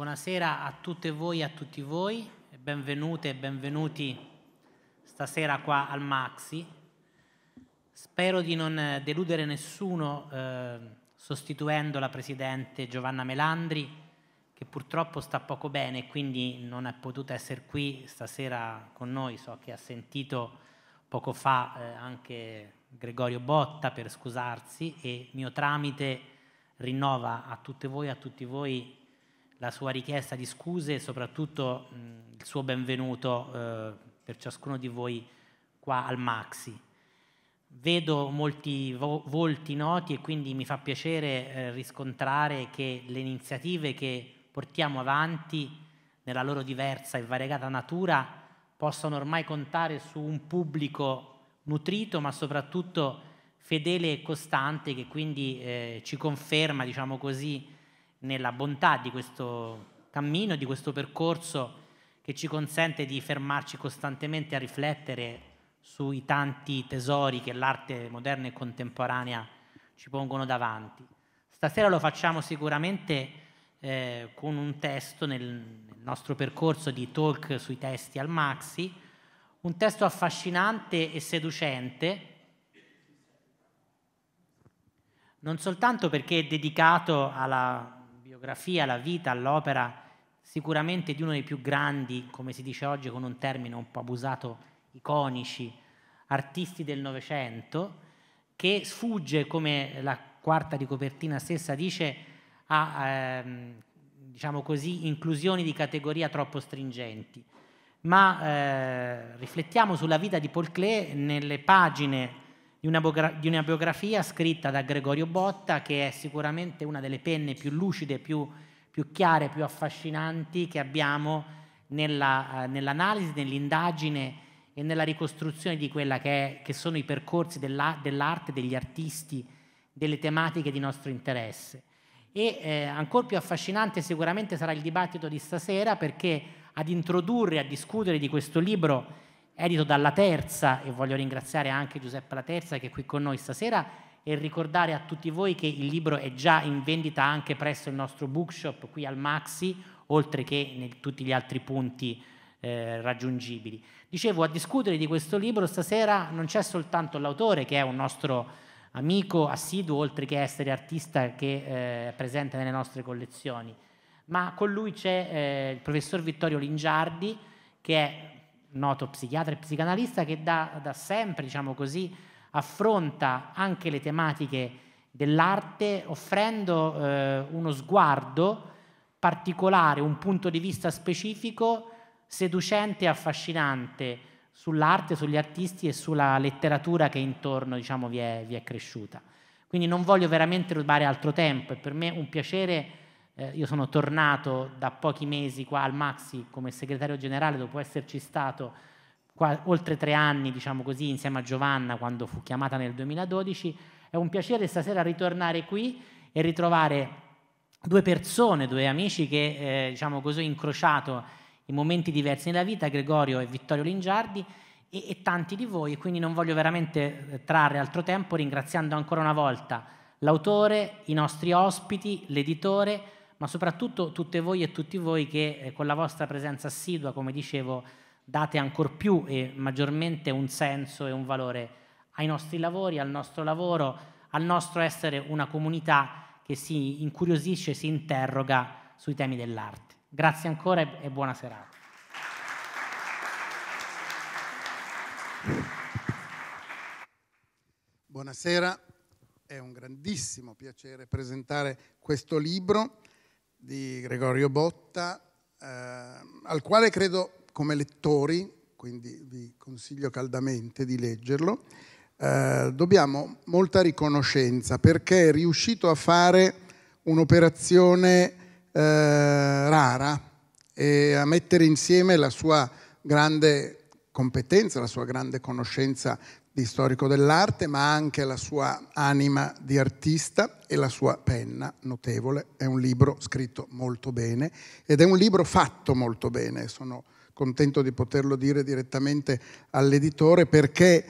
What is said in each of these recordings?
Buonasera a tutte voi e a tutti voi, benvenute e benvenuti stasera qua al Maxi. Spero di non eh, deludere nessuno eh, sostituendo la Presidente Giovanna Melandri, che purtroppo sta poco bene e quindi non è potuta essere qui stasera con noi. So che ha sentito poco fa eh, anche Gregorio Botta per scusarsi e mio tramite rinnova a tutte voi e a tutti voi la sua richiesta di scuse e soprattutto mh, il suo benvenuto eh, per ciascuno di voi qua al Maxi. Vedo molti vo- volti noti e quindi mi fa piacere eh, riscontrare che le iniziative che portiamo avanti nella loro diversa e variegata natura possano ormai contare su un pubblico nutrito ma soprattutto fedele e costante che quindi eh, ci conferma, diciamo così, nella bontà di questo cammino, di questo percorso che ci consente di fermarci costantemente a riflettere sui tanti tesori che l'arte moderna e contemporanea ci pongono davanti. Stasera lo facciamo sicuramente eh, con un testo nel nostro percorso di talk sui testi al Maxi, un testo affascinante e seducente, non soltanto perché è dedicato alla biografia, la vita, l'opera sicuramente di uno dei più grandi, come si dice oggi con un termine un po' abusato, iconici, artisti del Novecento, che sfugge, come la quarta di copertina stessa dice, a ehm, diciamo così, inclusioni di categoria troppo stringenti. Ma eh, riflettiamo sulla vita di Paul Klee nelle pagine di una, biografia scritta da Gregorio Botta, che è sicuramente una delle penne più lucide, più, più chiare, più affascinanti che abbiamo nella, eh, nell'analisi, nell'indagine e nella ricostruzione di quella che, è, che sono i percorsi della, dell'arte, degli artisti, delle tematiche di nostro interesse. E eh, ancora più affascinante sicuramente sarà il dibattito di stasera perché ad introdurre, a discutere di questo libro edito dalla Terza e voglio ringraziare anche Giuseppe La Terza che è qui con noi stasera e ricordare a tutti voi che il libro è già in vendita anche presso il nostro bookshop qui al Maxi, oltre che in tutti gli altri punti eh, raggiungibili. Dicevo, a discutere di questo libro stasera non c'è soltanto l'autore che è un nostro amico assiduo, oltre che essere artista che eh, è presente nelle nostre collezioni, ma con lui c'è eh, il professor Vittorio Lingiardi che è noto psichiatra e psicanalista che da, da sempre, diciamo così, affronta anche le tematiche dell'arte offrendo eh, uno sguardo particolare, un punto di vista specifico, seducente e affascinante sull'arte, sugli artisti e sulla letteratura che intorno diciamo, vi, è, vi è cresciuta. Quindi non voglio veramente rubare altro tempo, è per me un piacere eh, io sono tornato da pochi mesi qua al Maxi come segretario generale dopo esserci stato qua, oltre tre anni, diciamo così, insieme a Giovanna quando fu chiamata nel 2012. È un piacere stasera ritornare qui e ritrovare due persone, due amici che, eh, diciamo così, ho incrociato in momenti diversi nella vita, Gregorio e Vittorio Lingiardi, e, e, tanti di voi, quindi non voglio veramente eh, trarre altro tempo ringraziando ancora una volta l'autore, i nostri ospiti, l'editore, ma soprattutto tutte voi e tutti voi che eh, con la vostra presenza assidua, come dicevo, date ancora più e maggiormente un senso e un valore ai nostri lavori, al nostro lavoro, al nostro essere una comunità che si incuriosisce, si interroga sui temi dell'arte. Grazie ancora e, e buona serata. Buonasera, è un grandissimo piacere presentare questo libro di Gregorio Botta, eh, al quale credo come lettori, quindi vi consiglio caldamente di leggerlo, eh, dobbiamo molta riconoscenza perché è riuscito a fare un'operazione eh, rara e a mettere insieme la sua grande competenza, la sua grande conoscenza di storico dell'arte, ma anche la sua anima di artista e la sua penna notevole. È un libro scritto molto bene ed è un libro fatto molto bene. Sono contento di poterlo dire direttamente all'editore perché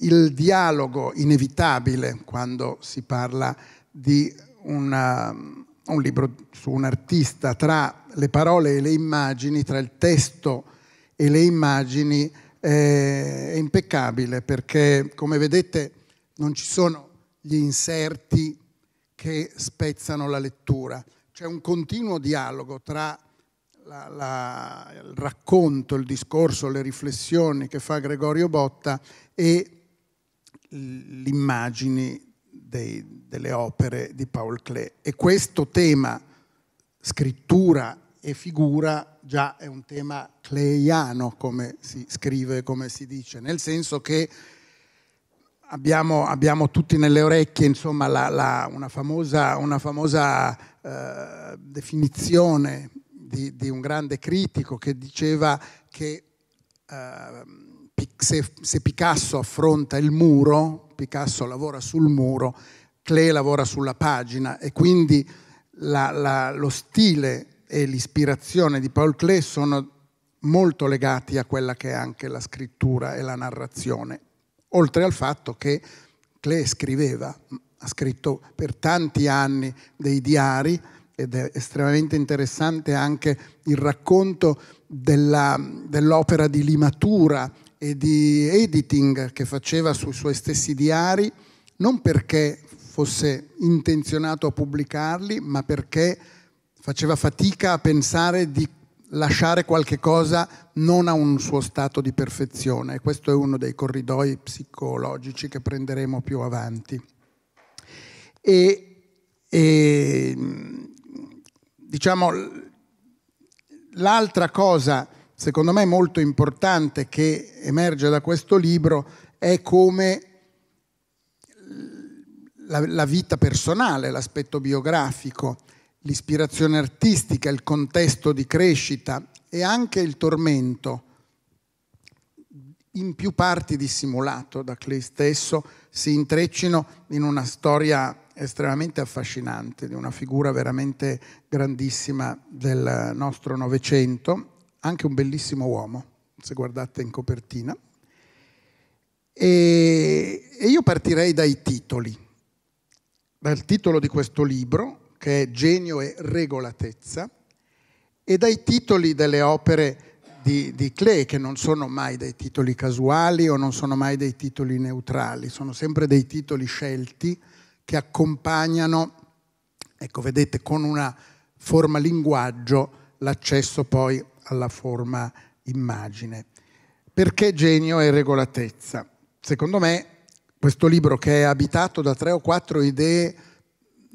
il dialogo inevitabile quando si parla di una, un libro su un artista tra le parole e le immagini, tra il testo e le immagini, è impeccabile perché, come vedete, non ci sono gli inserti che spezzano la lettura. C'è un continuo dialogo tra la, la, il racconto, il discorso, le riflessioni che fa Gregorio Botta e le l'immagine delle opere di Paul Klee. E questo tema, scrittura e figura già è un tema cleiano, come si scrive, come si dice, nel senso che abbiamo, abbiamo tutti nelle orecchie insomma, la, la, una famosa, una famosa eh, definizione di, di, un grande critico che diceva che eh, se, se Picasso affronta il muro, Picasso lavora sul muro, Klee lavora sulla pagina e quindi la, la, lo stile e l'ispirazione di Paul Klee sono molto legati a quella che è anche la scrittura e la narrazione, oltre al fatto che Klee scriveva, ha scritto per tanti anni dei diari ed è estremamente interessante anche il racconto della, dell'opera di limatura e di editing che faceva sui suoi stessi diari, non perché fosse intenzionato a pubblicarli, ma perché faceva fatica a pensare di lasciare qualche cosa non a un suo stato di perfezione. Questo è uno dei corridoi psicologici che prenderemo più avanti. E, e diciamo, l'altra cosa, secondo me, molto importante che emerge da questo libro è come la, la vita personale, l'aspetto biografico, l'ispirazione artistica, il contesto di crescita e anche il tormento, in più parti dissimulato da Clay stesso, si intreccino in una storia estremamente affascinante, di una figura veramente grandissima del nostro Novecento, anche un bellissimo uomo, se guardate in copertina. E, e io partirei dai titoli, dal titolo di questo libro, che è Genio e regolatezza, e dai titoli delle opere di, di Klee, che non sono mai dei titoli casuali o non sono mai dei titoli neutrali, sono sempre dei titoli scelti che accompagnano, ecco vedete, con una forma linguaggio l'accesso poi alla forma immagine. Perché genio e regolatezza? Secondo me questo libro che è abitato da tre o quattro idee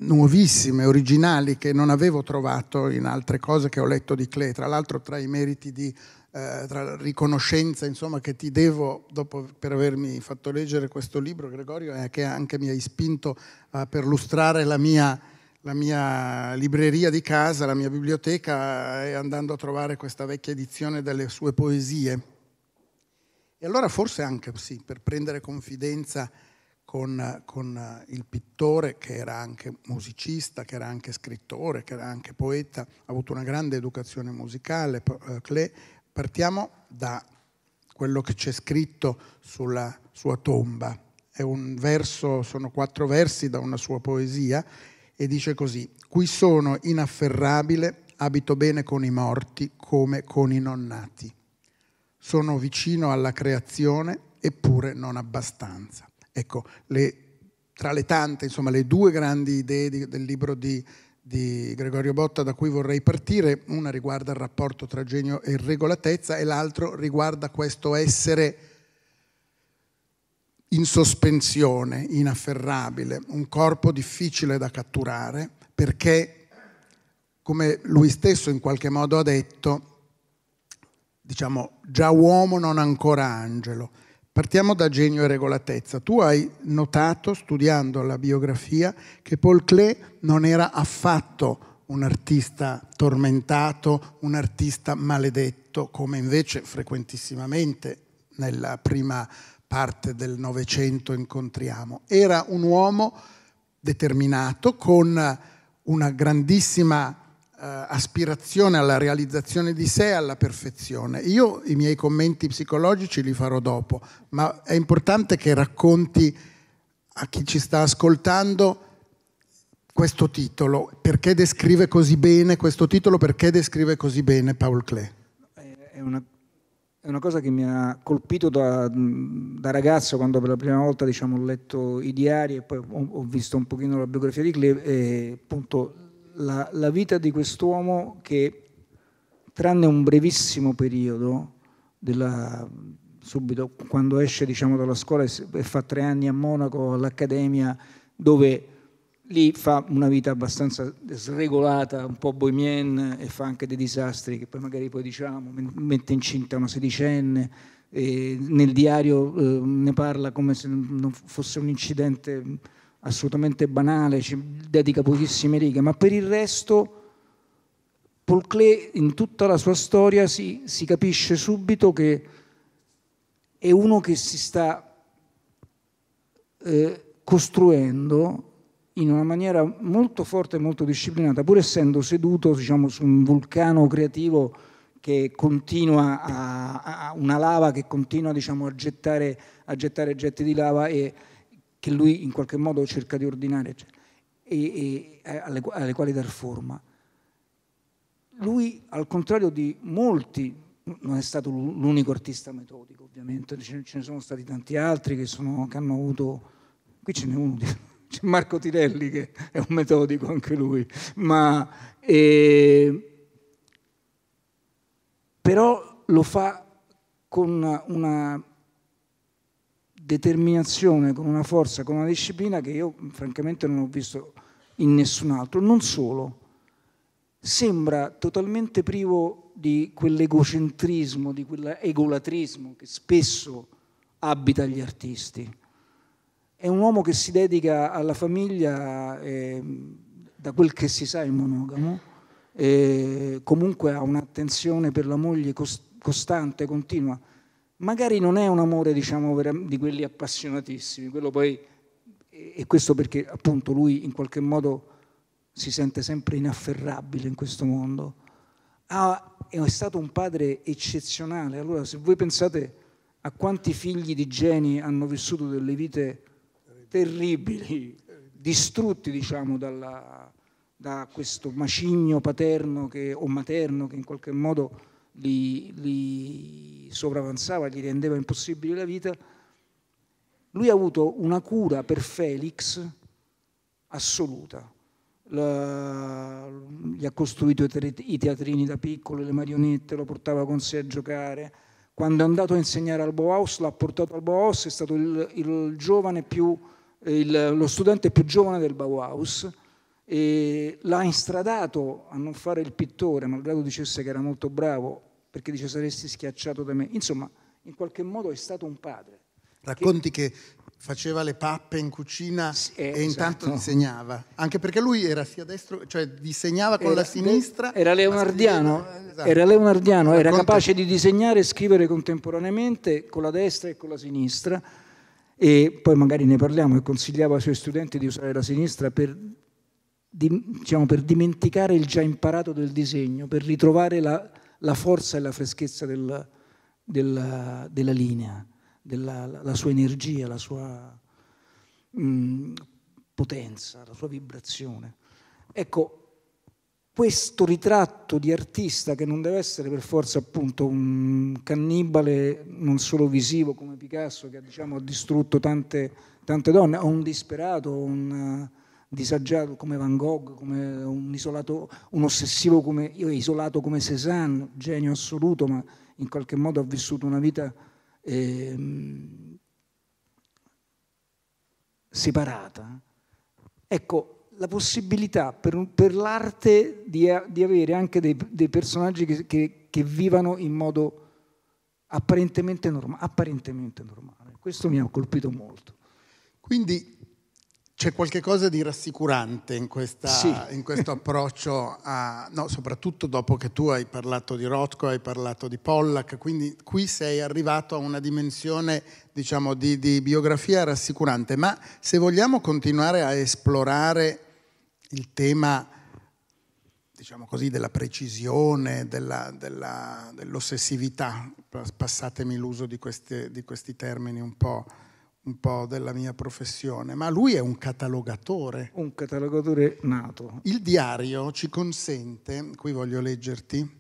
nuovissime, originali, che non avevo trovato in altre cose che ho letto di Klee, tra l'altro tra i meriti di eh, riconoscenza insomma, che ti devo dopo, per avermi fatto leggere questo libro, Gregorio, e che anche mi hai spinto a perlustrare la mia, la mia, libreria di casa, la mia biblioteca, eh, e andando a trovare questa vecchia edizione delle sue poesie. E allora forse anche sì, per prendere confidenza con, con, il pittore che era anche musicista, che era anche scrittore, che era anche poeta, ha avuto una grande educazione musicale. Eh, Partiamo da quello che c'è scritto sulla sua tomba. Verso, sono quattro versi da una sua poesia e dice così, qui sono inafferrabile, abito bene con i morti come con i nonnati. Sono vicino alla creazione eppure non abbastanza. Ecco, le, tra le tante, insomma, le due grandi idee di, del libro di, di Gregorio Botta da cui vorrei partire, una riguarda il rapporto tra genio e regolatezza e l'altro riguarda questo essere in sospensione, inafferrabile, un corpo difficile da catturare perché, come lui stesso in qualche modo ha detto, diciamo già uomo non ancora angelo Partiamo da genio e regolatezza. Tu hai notato, studiando la biografia, che Paul Klee non era affatto un artista tormentato, un artista maledetto, come invece frequentissimamente nella prima parte del Novecento incontriamo. Era un uomo determinato con una grandissima eh, aspirazione alla realizzazione di sé, alla perfezione. Io i miei commenti psicologici li farò dopo, ma è importante che racconti a chi ci sta ascoltando questo titolo, perché descrive così bene questo titolo, perché descrive così bene Paul Klee. È una, è una cosa che mi ha colpito da, da, ragazzo quando per la prima volta diciamo, ho letto i diari e poi ho, ho visto un pochino la biografia di Klee e appunto la, la vita di quest'uomo che, tranne un brevissimo periodo, della, subito quando esce diciamo, dalla scuola e fa tre anni a Monaco all'Accademia, dove lì fa una vita abbastanza sregolata, un po' bohemienne e fa anche dei disastri che poi magari poi diciamo, mette incinta una sedicenne, nel diario eh, ne parla come se non fosse un incidente assolutamente banale, ci dedica pochissime righe, ma per il resto Paul Klee in tutta la sua storia si, si capisce subito che è uno che si sta eh, costruendo in una maniera molto forte e molto disciplinata, pur essendo seduto diciamo, su un vulcano creativo che continua a, a una lava che continua diciamo, a, gettare, a gettare getti di lava e, che lui in qualche modo cerca di ordinare cioè, e, e eh, alle, alle quali dar forma. Lui, al contrario di molti non è stato l'unico artista metodico, ovviamente, ce, ne sono stati tanti altri che, sono, che hanno avuto. Qui ce n'è uno, c'è Marco Tirelli che è un metodico anche lui, ma eh, però lo fa con una determinazione, con una forza, con una disciplina che io francamente non ho visto in nessun altro. Non solo, sembra totalmente privo di quell'egocentrismo, di quell'egolatrismo che spesso abita gli artisti. È un uomo che si dedica alla famiglia, eh, da quel che si sa è monogamo, eh, comunque ha un'attenzione per la moglie costante, continua magari non è un amore diciamo, di quelli appassionatissimi, quello poi, e questo perché appunto lui in qualche modo si sente sempre inafferrabile in questo mondo. Ah, è stato un padre eccezionale, allora se voi pensate a quanti figli di geni hanno vissuto delle vite terribili, distrutti diciamo dalla, da questo macigno paterno che, o materno che in qualche modo li, li sopravanzava, gli rendeva impossibile la vita, lui ha avuto una cura per Felix assoluta. La, gli ha costruito i teatrini da piccolo, le marionette, lo portava con sé a giocare. Quando è andato a insegnare al Bauhaus, l'ha portato al Bauhaus, è stato il, il più, il, lo studente più giovane del Bauhaus e l'ha instradato a non fare il pittore, malgrado dicesse che era molto bravo, perché dice saresti schiacciato da me. Insomma, in qualche modo è stato un padre. Racconti che, che faceva le pappe in cucina sì, eh, e esatto. intanto disegnava, anche perché lui era sia destro, cioè disegnava con era, la sinistra. Era leonardiano, eh, esatto. era, leonardiano era, capace di disegnare e scrivere contemporaneamente con la destra e con la sinistra e poi magari ne parliamo e consigliava ai suoi studenti di usare la sinistra per diciamo, per dimenticare il già imparato del disegno, per ritrovare la, la forza e la freschezza del, della, della, linea, della, la sua energia, la sua mh, mm, potenza, la sua vibrazione. Ecco, questo ritratto di artista che non deve essere per forza appunto un cannibale non solo visivo come Picasso che diciamo, ha distrutto tante, tante donne, o un disperato, un, disagiato come Van Gogh, come un, isolato, un ossessivo come isolato come Cézanne, genio assoluto, ma in qualche modo ha vissuto una vita eh, separata. Ecco, la possibilità per, per l'arte di, di, avere anche dei, dei personaggi che, che, che, vivano in modo apparentemente, norma, apparentemente normale. Questo mi ha colpito molto. Quindi c'è cosa di rassicurante in, questa, sì. in questo approccio, a, no, soprattutto dopo che tu hai parlato di Rothko, hai parlato di Pollack, quindi qui sei arrivato a una dimensione diciamo, di, di biografia rassicurante, ma se vogliamo continuare a esplorare il tema diciamo così, della precisione, della, della, dell'ossessività, passatemi l'uso di, queste, di questi termini un po' un po' della mia professione, ma lui è un catalogatore. Un catalogatore nato. Il diario ci consente, qui voglio leggerti,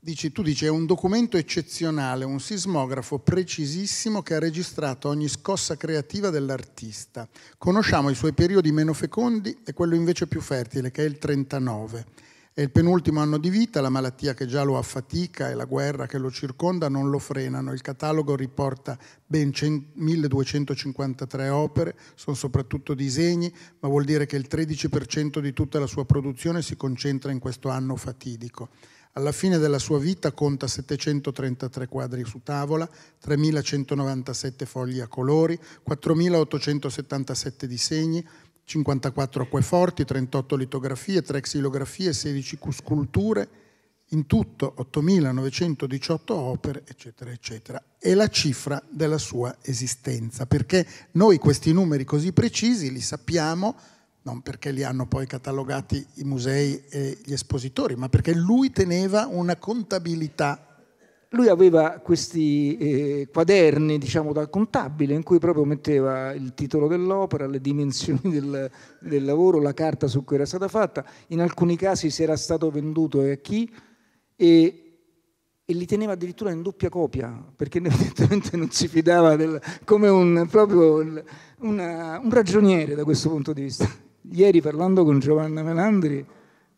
dici, tu dici è un documento eccezionale, un sismografo precisissimo che ha registrato ogni scossa creativa dell'artista. Conosciamo i suoi periodi meno fecondi e quello invece più fertile, che è il 39 è il penultimo anno di vita, la malattia che già lo affatica e la guerra che lo circonda non lo frenano. Il catalogo riporta ben 1253 opere, sono soprattutto disegni, ma vuol dire che il 13% di tutta la sua produzione si concentra in questo anno fatidico. Alla fine della sua vita conta 733 quadri su tavola, 3.197 fogli a colori, 4.877 disegni, 54 acqueforti, 38 litografie, 3 xilografie, 16 sculture, in tutto 8.918 opere, eccetera, eccetera. È la cifra della sua esistenza, perché noi questi numeri così precisi li sappiamo non perché li hanno poi catalogati i musei e gli espositori, ma perché lui teneva una contabilità lui aveva questi eh, quaderni, diciamo, da contabile, in cui proprio metteva il titolo dell'opera, le dimensioni del, del, lavoro, la carta su cui era stata fatta, in alcuni casi se era stato venduto e a chi, e, e li teneva addirittura in doppia copia, perché evidentemente non si fidava del, come un, proprio il, una, un ragioniere da questo punto di vista. Ieri parlando con Giovanna Melandri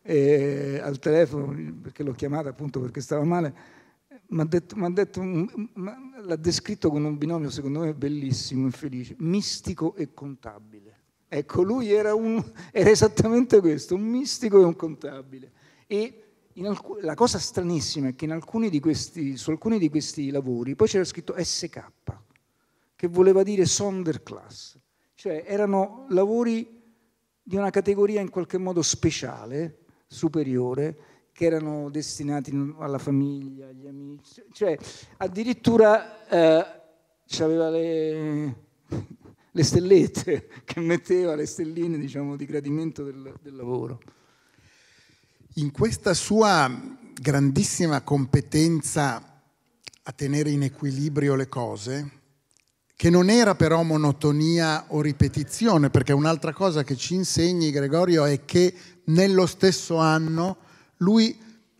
eh, al telefono, perché l'ho chiamata appunto perché stava male, M'ha detto, m'ha detto, m'ha, l'ha descritto con un binomio secondo me bellissimo e felice, mistico e contabile. Ecco, lui era, un, era esattamente questo, un mistico e un contabile. E alc- la cosa stranissima è che alcuni questi, su alcuni di questi lavori poi c'era scritto SK, che voleva dire Sonderklasse, cioè erano lavori di una categoria in qualche modo speciale, superiore, che erano destinati alla famiglia, agli amici, cioè addirittura eh, aveva le, le, stellette che metteva, le stelline diciamo, di gradimento del, del lavoro. In questa sua grandissima competenza a tenere in equilibrio le cose, che non era però monotonia o ripetizione, perché un'altra cosa che ci insegni Gregorio è che nello stesso anno lui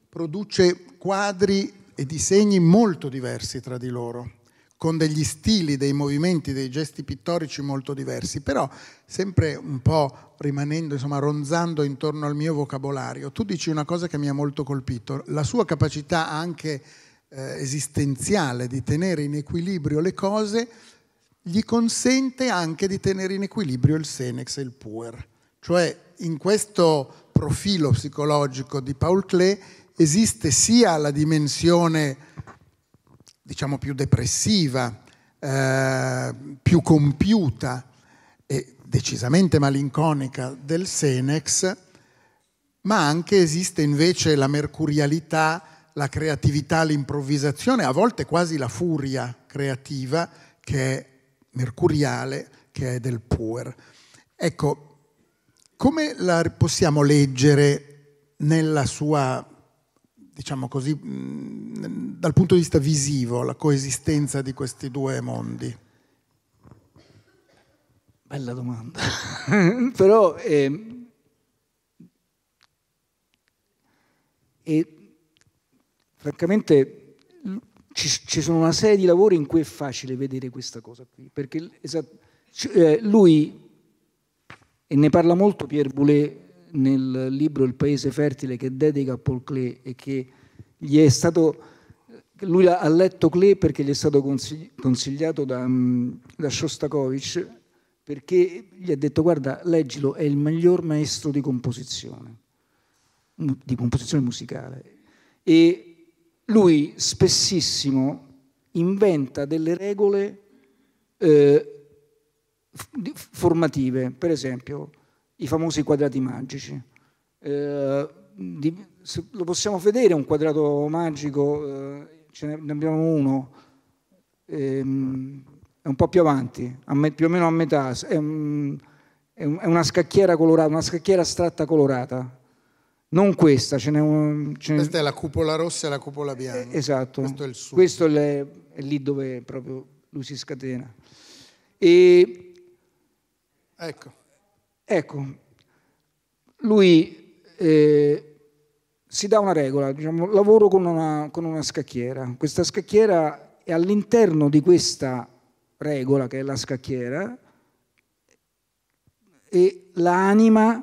produce quadri e disegni molto diversi tra di loro, con degli stili, dei movimenti, dei gesti pittorici molto diversi, però sempre un po' rimanendo, insomma, ronzando intorno al mio vocabolario. Tu dici una cosa che mi ha molto colpito, la sua capacità anche eh, esistenziale di tenere in equilibrio le cose gli consente anche di tenere in equilibrio il Senex e il Puer, cioè in questo profilo psicologico di Paul Klee esiste sia la dimensione diciamo più depressiva, eh, più compiuta e decisamente malinconica del Senex, ma anche esiste invece la mercurialità, la creatività, l'improvvisazione, a volte quasi la furia creativa che è mercuriale, che è del Puer. Ecco, come la possiamo leggere nella sua, diciamo così, dal punto di vista visivo, la coesistenza di questi due mondi? Bella domanda. Però eh, eh, francamente ci, ci, sono una serie di lavori in cui è facile vedere questa cosa qui, perché esatto, eh, lui e ne parla molto Pierre Boulet nel libro Il paese fertile che dedica a Paul Klee e che gli è stato lui ha letto Klee perché gli è stato consigliato da, mm, da Shostakovich perché gli ha detto guarda leggilo è il miglior maestro di composizione di composizione musicale e lui spessissimo inventa delle regole eh, formative, per esempio i famosi quadrati magici. Eh, di, lo possiamo vedere un quadrato magico, eh, ce ne abbiamo uno, ehm, è un po' più avanti, me, più o meno a metà, è, è, una scacchiera colorata, una scacchiera astratta colorata. Non questa, ce n'è un, ce questa è la cupola rossa e la cupola eh, bianca. Eh, esatto, questo, è, questo è, è lì dove proprio lui si scatena. E Ecco. ecco. lui eh, si dà una regola, diciamo, lavoro con una, con una scacchiera. Questa scacchiera è all'interno di questa regola che è la scacchiera e l'anima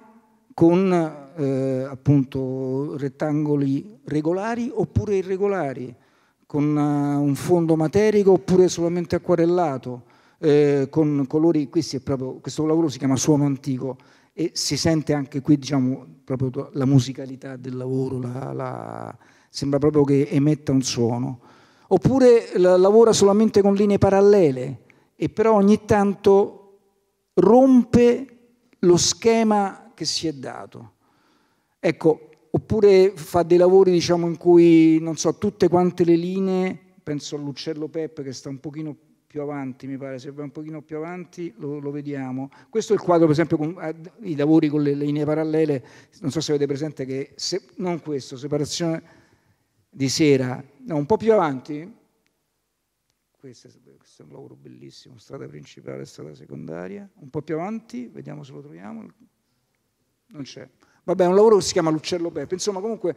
con eh, appunto rettangoli regolari oppure irregolari, con uh, un fondo materico oppure solamente acquarellato, eh, con colori, questo, è proprio, questo lavoro si chiama Suono Antico e si sente anche qui diciamo, proprio la musicalità del lavoro, la, la, sembra proprio che emetta un suono. Oppure la, lavora solamente con linee parallele e però ogni tanto rompe lo schema che si è dato. Ecco, oppure fa dei lavori diciamo, in cui, non so, tutte quante le linee, penso all'uccello Peppe che sta un pochino più avanti, mi pare, se va un pochino più avanti lo, lo vediamo. Questo è il quadro, per esempio, con eh, i lavori con le linee parallele, non so se avete presente che, se, non questo, separazione di sera, no, un po' più avanti, questo è, questo è, un lavoro bellissimo, strada principale, strada secondaria, un po' più avanti, vediamo se lo troviamo, non c'è. Vabbè, è un lavoro che si chiama L'Uccello Peppe, insomma comunque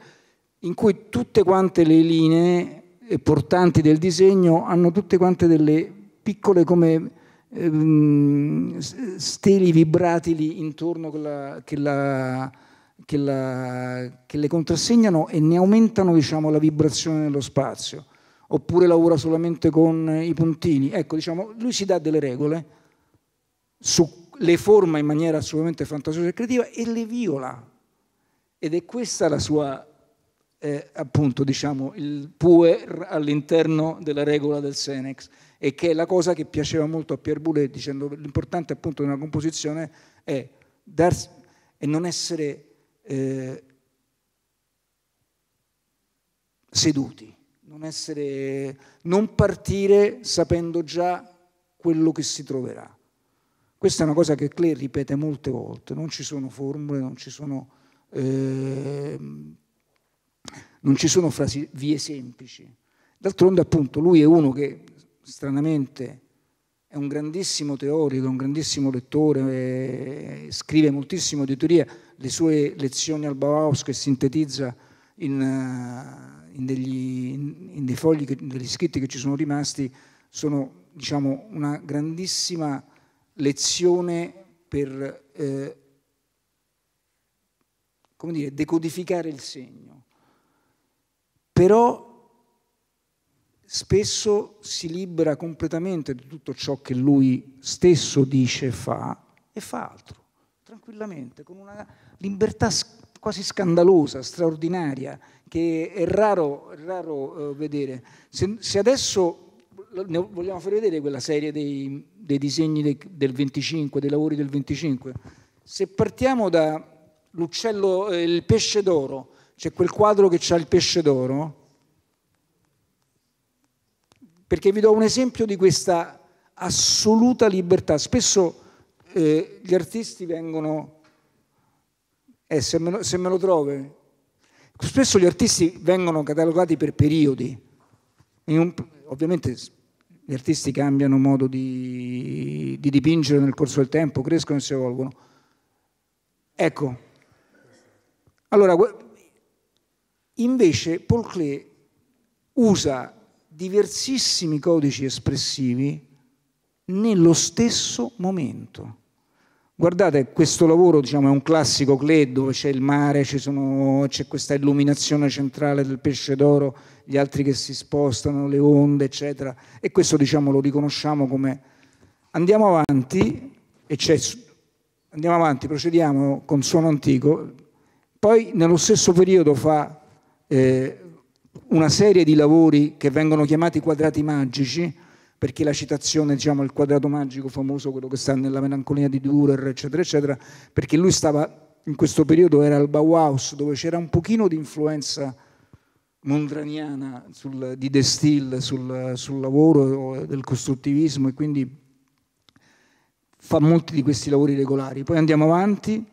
in cui tutte quante le linee portanti del disegno hanno tutte quante delle piccole come ehm, steli vibratili intorno che, la, che, la, che, la, che, le contrassegnano e ne aumentano diciamo, la vibrazione nello spazio, oppure lavora solamente con i puntini. Ecco, diciamo, lui si dà delle regole, su, le forma in maniera assolutamente fantasiosa e creativa e le viola. Ed è questa la sua eh, appunto diciamo il puer all'interno della regola del Senex e che è la cosa che piaceva molto a Pierre Boulet, dicendo l'importante appunto di una composizione è darsi, e non essere eh, seduti, non, essere, non partire sapendo già quello che si troverà. Questa è una cosa che Clay ripete molte volte, non ci sono formule, non ci sono, eh, non ci sono frasi vie semplici. D'altronde appunto lui è uno che stranamente è un grandissimo teorico, un grandissimo lettore, eh, scrive moltissimo di teoria, le sue lezioni al Bauhaus che sintetizza in, eh, in, degli, in dei fogli, che, degli scritti che ci sono rimasti, sono diciamo, una grandissima lezione per eh, dire, decodificare il segno. Però spesso si libera completamente di tutto ciò che lui stesso dice e fa e fa altro, tranquillamente, con una libertà quasi scandalosa, straordinaria, che è raro, raro eh, vedere. Se, se, adesso vogliamo far vedere quella serie dei, dei disegni de, del 25, dei lavori del 25, se partiamo da l'uccello, eh, il pesce d'oro, c'è cioè quel quadro che ha il pesce d'oro, perché vi do un esempio di questa assoluta libertà. Spesso eh, gli artisti vengono, eh, se, me lo, se me lo trovi, eh, spesso gli artisti vengono catalogati per periodi. Un, ovviamente gli artisti cambiano modo di, di dipingere nel corso del tempo, crescono e si evolvono. Ecco, allora invece Paul Klee usa diversissimi codici espressivi nello stesso momento. Guardate, questo lavoro diciamo, è un classico cled dove c'è il mare, sono, c'è questa illuminazione centrale del pesce d'oro, gli altri che si spostano, le onde, eccetera. E questo diciamo, lo riconosciamo come... Andiamo avanti, e c'è... andiamo avanti, procediamo con suono antico, poi nello stesso periodo fa eh, una serie di lavori che vengono chiamati quadrati magici, perché la citazione, diciamo, il quadrato magico famoso, quello che sta nella melanconia di Dürer, eccetera, eccetera, perché lui stava, in questo periodo era al Bauhaus, dove c'era un pochino di influenza mondraniana sul, di De Stille sul, sul lavoro del costruttivismo e quindi fa molti di questi lavori regolari. Poi andiamo avanti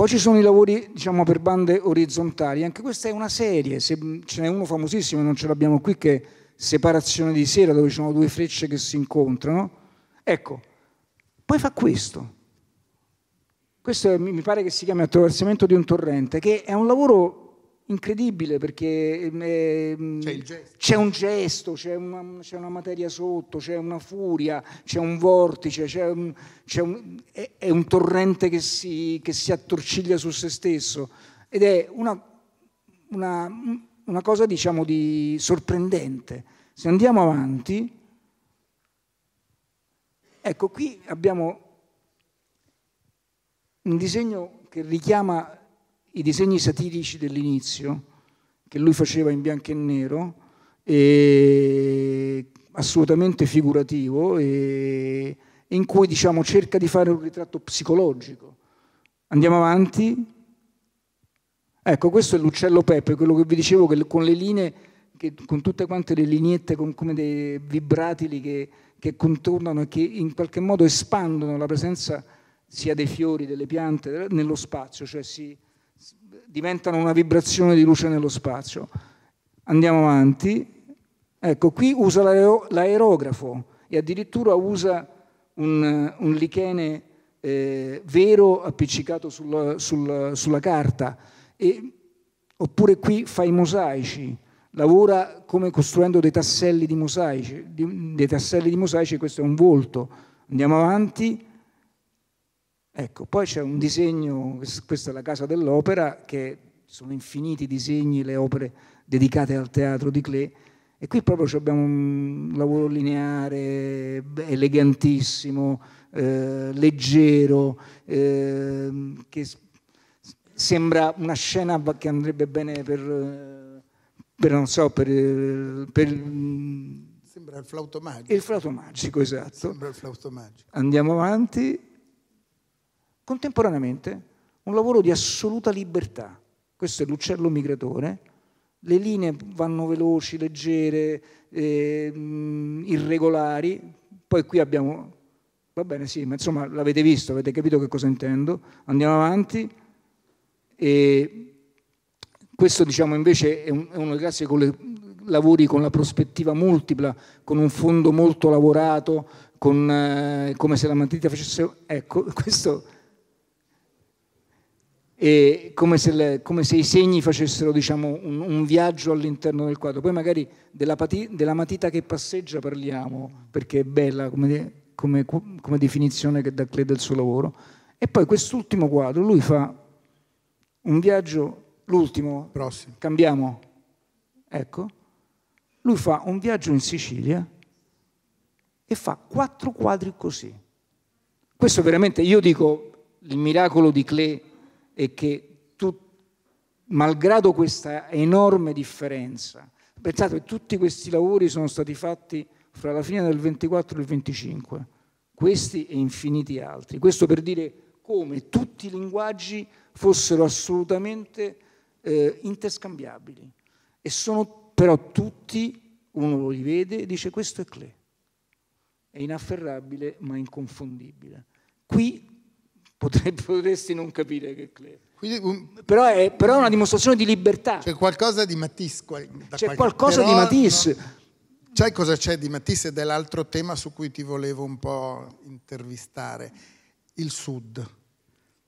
poi ci sono i lavori diciamo, per bande orizzontali, anche questa è una serie, se, ce n'è uno famosissimo, non ce l'abbiamo qui, che è Separazione di sera, dove ci sono due frecce che si incontrano. Ecco, poi fa questo. Questo mi pare che si chiami Attraversamento di un torrente, che è un lavoro incredibile perché ehm, ehm, c'è, c'è un gesto, c'è una, c'è una, materia sotto, c'è una furia, c'è un vortice, c'è un, c'è un, è, è, un torrente che si, che si, attorciglia su se stesso ed è una, una, una cosa diciamo di sorprendente. Se andiamo avanti, ecco qui abbiamo un disegno che richiama i disegni satirici dell'inizio che lui faceva in bianco e nero, e assolutamente figurativo, e in cui diciamo, cerca di fare un ritratto psicologico. Andiamo avanti. Ecco, questo è l'uccello Peppe, quello che vi dicevo che con le linee, che, con tutte quante le lineette con, come dei vibratili che, che contornano e che in qualche modo espandono la presenza sia dei fiori, delle piante, nello spazio, cioè si, diventano una vibrazione di luce nello spazio. Andiamo avanti. Ecco, qui usa l'aerografo e addirittura usa un, un lichene eh, vero appiccicato sul, sul, sulla carta. E, oppure qui fa i mosaici lavora come costruendo dei tasselli di mosaici, di, dei tasselli di mosaici, questo è un volto. Andiamo avanti, Ecco, poi c'è un disegno, questa è la casa dell'opera, che sono infiniti disegni, le opere dedicate al teatro di Clé, e qui proprio abbiamo un lavoro lineare, elegantissimo, eh, leggero, eh, che sembra una scena che andrebbe bene per, per non so, per, per Sembra il flauto magico. Il flauto magico, esatto. Sembra il flauto magico. Andiamo avanti. Contemporaneamente un lavoro di assoluta libertà. Questo è l'uccello migratore. Le linee vanno veloci, leggere, eh, irregolari. Poi qui abbiamo... Va bene, sì, ma insomma l'avete visto, avete capito che cosa intendo. Andiamo avanti. E questo diciamo invece è, un, è uno dei casi con le, lavori con la prospettiva multipla, con un fondo molto lavorato, con, eh, come se la matita facesse... Ecco, questo come se, le, come, se i segni facessero diciamo, un, un, viaggio all'interno del quadro. Poi magari della, pati, della, matita che passeggia parliamo, perché è bella come, come, come definizione che dà Clay del suo lavoro. E poi quest'ultimo quadro, lui fa un viaggio, l'ultimo, Prossimo. cambiamo, ecco, lui fa un viaggio in Sicilia e fa quattro quadri così. Questo veramente, io dico, il miracolo di Clay è che tu, malgrado questa enorme differenza, pensate che tutti questi lavori sono stati fatti fra la fine del 24 e il 25, questi e infiniti altri. Questo per dire come tutti i linguaggi fossero assolutamente eh, interscambiabili. E sono però tutti, uno lo rivede e dice questo è Cle, è inafferrabile ma inconfondibile. Qui potresti non capire che clero. Un... Però, è, però, è, una dimostrazione di libertà. C'è qualcosa di Matisse. Qual... C'è qualcosa però, di Matisse. No. Sai cosa c'è di Matisse ed è l'altro tema su cui ti volevo un po' intervistare? Il Sud.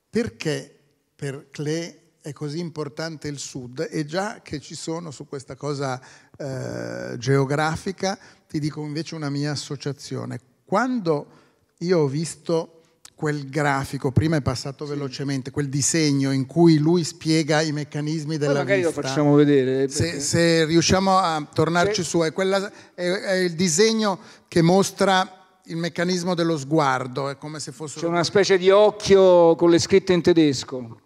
Perché per Clé è così importante il Sud? E già che ci sono su questa cosa eh, geografica, ti dico invece una mia associazione. Quando io ho visto quel grafico, prima è passato sì. velocemente, quel disegno in cui lui spiega i meccanismi della Poi magari vista. lo facciamo vedere. Eh, se, se riusciamo a tornarci sì. su, è, quella, è, è, il disegno che mostra il meccanismo dello sguardo, è come se fosse... C'è una specie di occhio con le scritte in tedesco.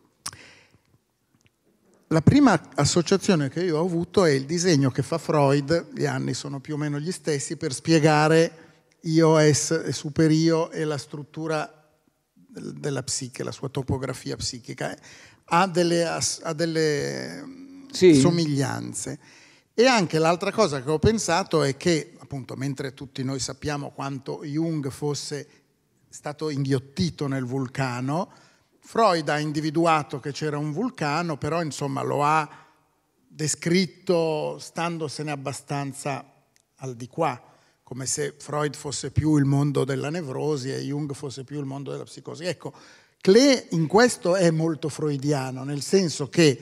La prima associazione che io ho avuto è il disegno che fa Freud, gli anni sono più o meno gli stessi, per spiegare io, S, super io e la struttura della psiche, la sua topografia psichica, eh? ha delle, ha delle sì. Mm, somiglianze. E anche l'altra cosa che ho pensato è che, appunto, mentre tutti noi sappiamo quanto Jung fosse stato inghiottito nel vulcano, Freud ha individuato che c'era un vulcano, però insomma lo ha descritto standosene abbastanza al di qua come se Freud fosse più il mondo della nevrosi e Jung fosse più il mondo della psicosi. Ecco, Klee in questo è molto freudiano, nel senso che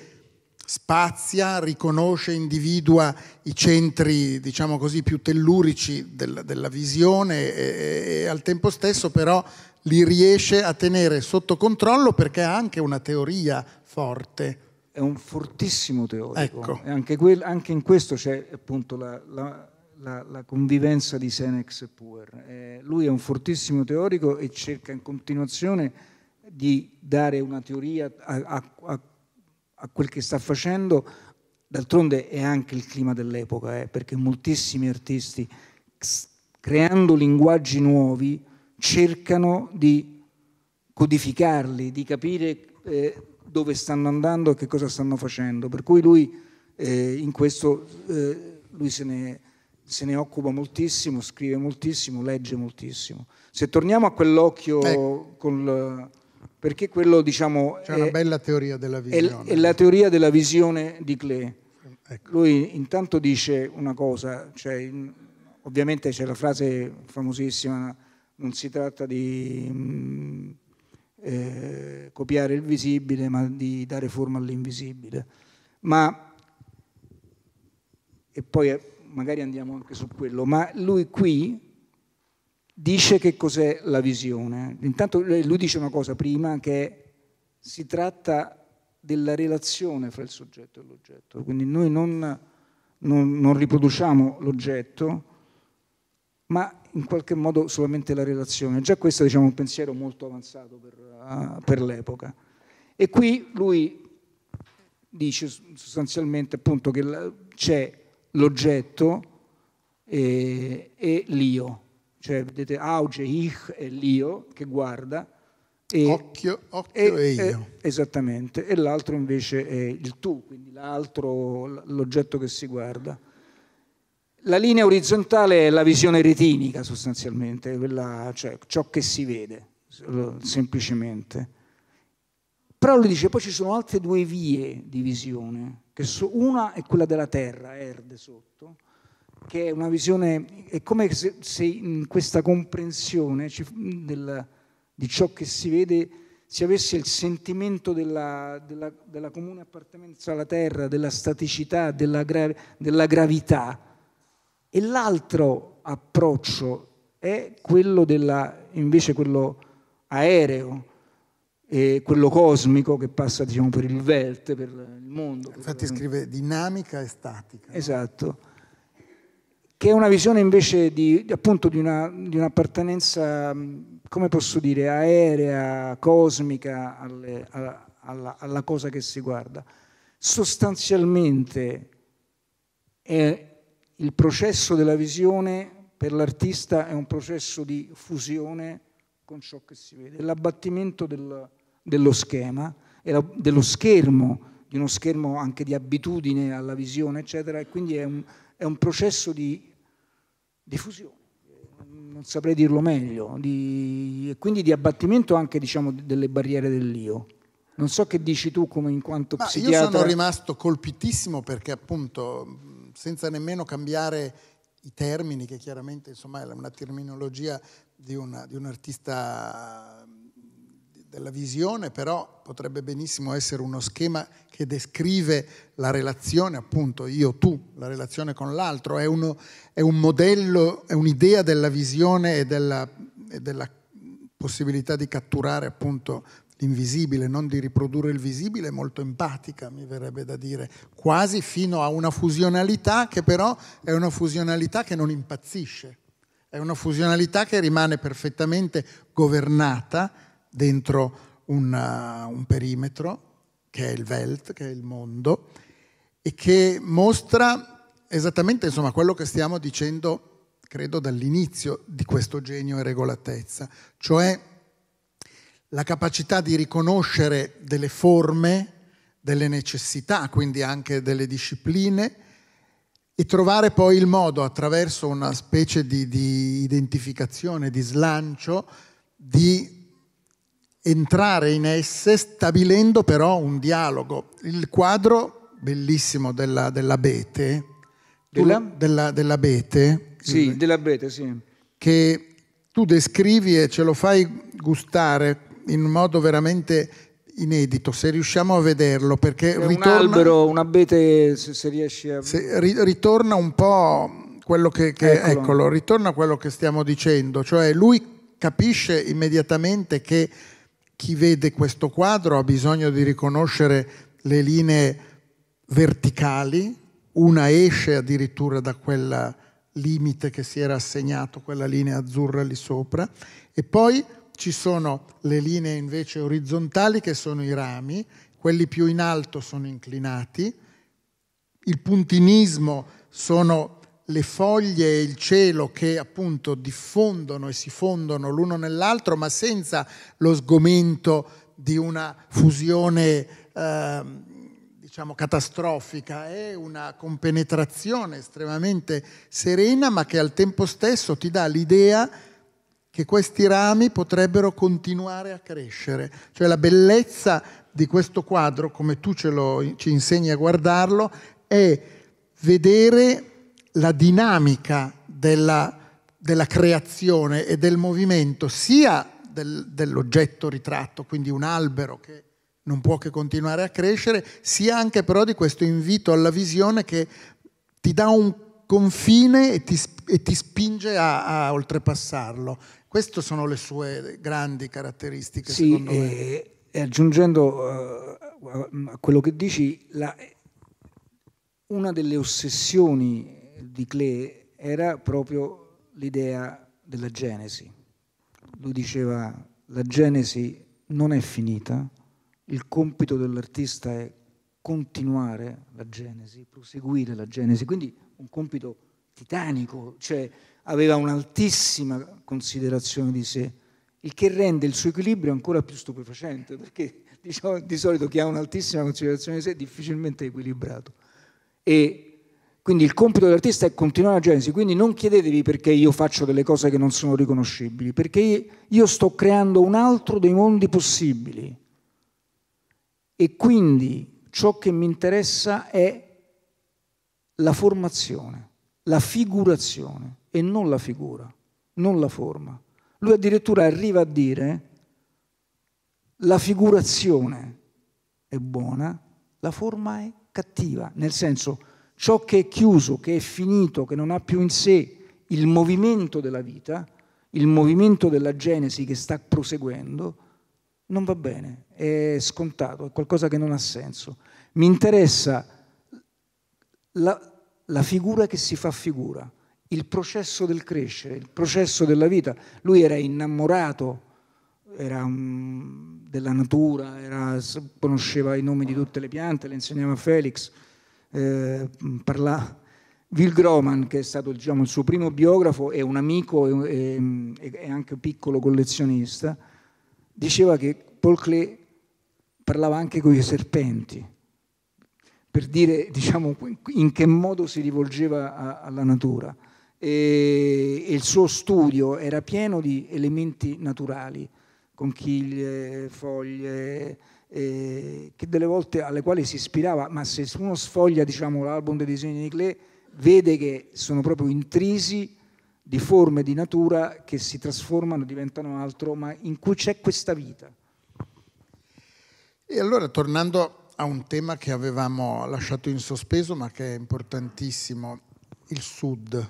spazia, riconosce, individua i centri, diciamo così, più tellurici del, della visione e, e al tempo stesso però li riesce a tenere sotto controllo perché ha anche una teoria forte. È un fortissimo teorico. Ecco. Anche, quel, anche, in questo c'è appunto la, la la, la convivenza di Senex e Puer. Eh, lui è un fortissimo teorico e cerca in continuazione di dare una teoria a, a, a quel che sta facendo, d'altronde è anche il clima dell'epoca, eh, perché moltissimi artisti, creando linguaggi nuovi, cercano di codificarli, di capire eh, dove stanno andando e che cosa stanno facendo. Per cui lui eh, in questo eh, lui se ne è se ne occupa moltissimo, scrive moltissimo, legge moltissimo. Se torniamo a quell'occhio eh. col, perché quello diciamo c'è è, una bella teoria della visione. È, è, la teoria della visione di Clé. Ecco. Lui intanto dice una cosa, cioè, ovviamente c'è la frase famosissima non si tratta di mh, mm, eh, copiare il visibile, ma di dare forma all'invisibile. Ma e poi magari andiamo anche su quello, ma lui qui dice che cos'è la visione. Intanto lui dice una cosa prima che si tratta della relazione fra il soggetto e l'oggetto, quindi noi non, non, non riproduciamo l'oggetto, ma in qualche modo solamente la relazione. Già questo diciamo, è diciamo, un pensiero molto avanzato per, eh, per l'epoca. E qui lui dice sostanzialmente appunto che c'è l'oggetto e, e l'io. Cioè, vedete, auge, ich è l'io che guarda. E, occhio, occhio e, e io. E, esattamente, e l'altro invece è il tu, quindi l'altro, l'oggetto che si guarda. La linea orizzontale è la visione retinica sostanzialmente, quella, cioè ciò che si vede semplicemente. Però lui dice poi ci sono altre due vie di visione, so, una è quella della terra, Erde sotto, che è una visione, è come se, se in questa comprensione ci, del, di ciò che si vede si avesse il sentimento della, della, della comune appartenenza alla terra, della staticità, della, gra, della gravità. E l'altro approccio è quello della, invece quello aereo, e quello cosmico che passa diciamo, per il Velte, per il mondo. Infatti per... scrive dinamica e statica. Esatto, che è una visione invece di, appunto di, una, di un'appartenenza, come posso dire, aerea, cosmica alle, alla, alla, alla, cosa che si guarda. Sostanzialmente è il processo della visione per l'artista è un processo di fusione con ciò che si vede, l'abbattimento del, dello schema, dello schermo, di uno schermo anche di abitudine alla visione, eccetera, e quindi è un, è un processo di diffusione, non saprei dirlo meglio, di, e quindi di abbattimento anche diciamo, delle barriere dell'io. Non so che dici tu come in quanto Ma psichiatra. Io sono rimasto colpitissimo perché appunto senza nemmeno cambiare i termini, che chiaramente insomma è una terminologia di, una, di un artista della visione, però potrebbe benissimo essere uno schema che descrive la relazione, appunto io-tu, la relazione con l'altro, è, uno, è un modello, è un'idea della visione e della, e della possibilità di catturare appunto l'invisibile, non di riprodurre il visibile, molto empatica, mi verrebbe da dire, quasi fino a una fusionalità che però è una fusionalità che non impazzisce, è una fusionalità che rimane perfettamente governata dentro una, eh, un perimetro che è il Welt, che è il mondo, e che mostra esattamente insomma, quello che stiamo dicendo, credo, dall'inizio di questo genio e regolatezza, cioè la capacità di riconoscere delle forme, delle necessità, quindi anche delle discipline, e trovare poi il modo, attraverso una specie di, di identificazione, di slancio, di entrare in esse stabilendo però un dialogo. Il quadro bellissimo della, dell'abete, della? Della, dell'abete, sì, il, sì. che tu descrivi e ce lo fai gustare in un modo veramente inedito, se riusciamo a vederlo, perché È ritorna, un albero, un abete, se, se riesci a... Se, ri, ritorna un po' quello che, che eccolo. eccolo, ritorna quello che stiamo dicendo, cioè lui capisce immediatamente che chi vede questo quadro ha bisogno di riconoscere le linee verticali, una esce addirittura da quel limite che si era assegnato, quella linea azzurra lì sopra, e poi ci sono le linee invece orizzontali che sono i rami, quelli più in alto sono inclinati, il puntinismo sono le foglie e il cielo che appunto diffondono e si fondono l'uno nell'altro, ma senza lo sgomento di una fusione eh, diciamo catastrofica, è una compenetrazione estremamente serena, ma che al tempo stesso ti dà l'idea che questi rami potrebbero continuare a crescere, cioè la bellezza di questo quadro, come tu lo, ci insegni a guardarlo, è vedere la dinamica della, della creazione e del movimento sia del, dell'oggetto ritratto, quindi un albero che non può che continuare a crescere, sia anche però di questo invito alla visione che ti dà un confine e ti, e ti spinge a, a, oltrepassarlo. Queste sono le sue grandi caratteristiche, sì, secondo me. E, aggiungendo uh, a quello che dici, la, una delle ossessioni di Klee era proprio l'idea della Genesi. Lui diceva la Genesi non è finita, il compito dell'artista è continuare la Genesi, proseguire la Genesi, quindi un compito titanico, cioè aveva un'altissima considerazione di sé, il che rende il suo equilibrio ancora più stupefacente, perché diciamo, di solito chi ha un'altissima considerazione di sé è difficilmente equilibrato. E quindi il compito dell'artista è continuare la genesi, quindi non chiedetevi perché io faccio delle cose che non sono riconoscibili, perché io sto creando un altro dei mondi possibili. E quindi ciò che mi interessa è la formazione, la figurazione e non la figura, non la forma. Lui addirittura arriva a dire la figurazione è buona, la forma è cattiva, nel senso ciò che è chiuso, che è finito, che non ha più in sé il movimento della vita, il movimento della genesi che sta proseguendo, non va bene, è scontato, è qualcosa che non ha senso. Mi interessa la, la figura che si fa figura, il processo del crescere, il processo della vita. Lui era innamorato era, della natura, era, conosceva i nomi di tutte le piante, le insegnava Felix eh, parlà Will Groman, che è stato diciamo, il suo primo biografo, e un amico e, anche un piccolo collezionista, diceva che Paul Klee parlava anche con i serpenti, per dire diciamo, in che modo si rivolgeva a, alla natura. E, e il suo studio era pieno di elementi naturali, conchiglie, foglie, eh, volte, alle quali si ispirava, ma se uno sfoglia diciamo, l'album dei disegni di Klee vede che sono proprio intrisi di forme di natura che si trasformano, diventano altro, ma in cui c'è questa vita. E allora tornando a un tema che avevamo lasciato in sospeso ma che è importantissimo, il sud.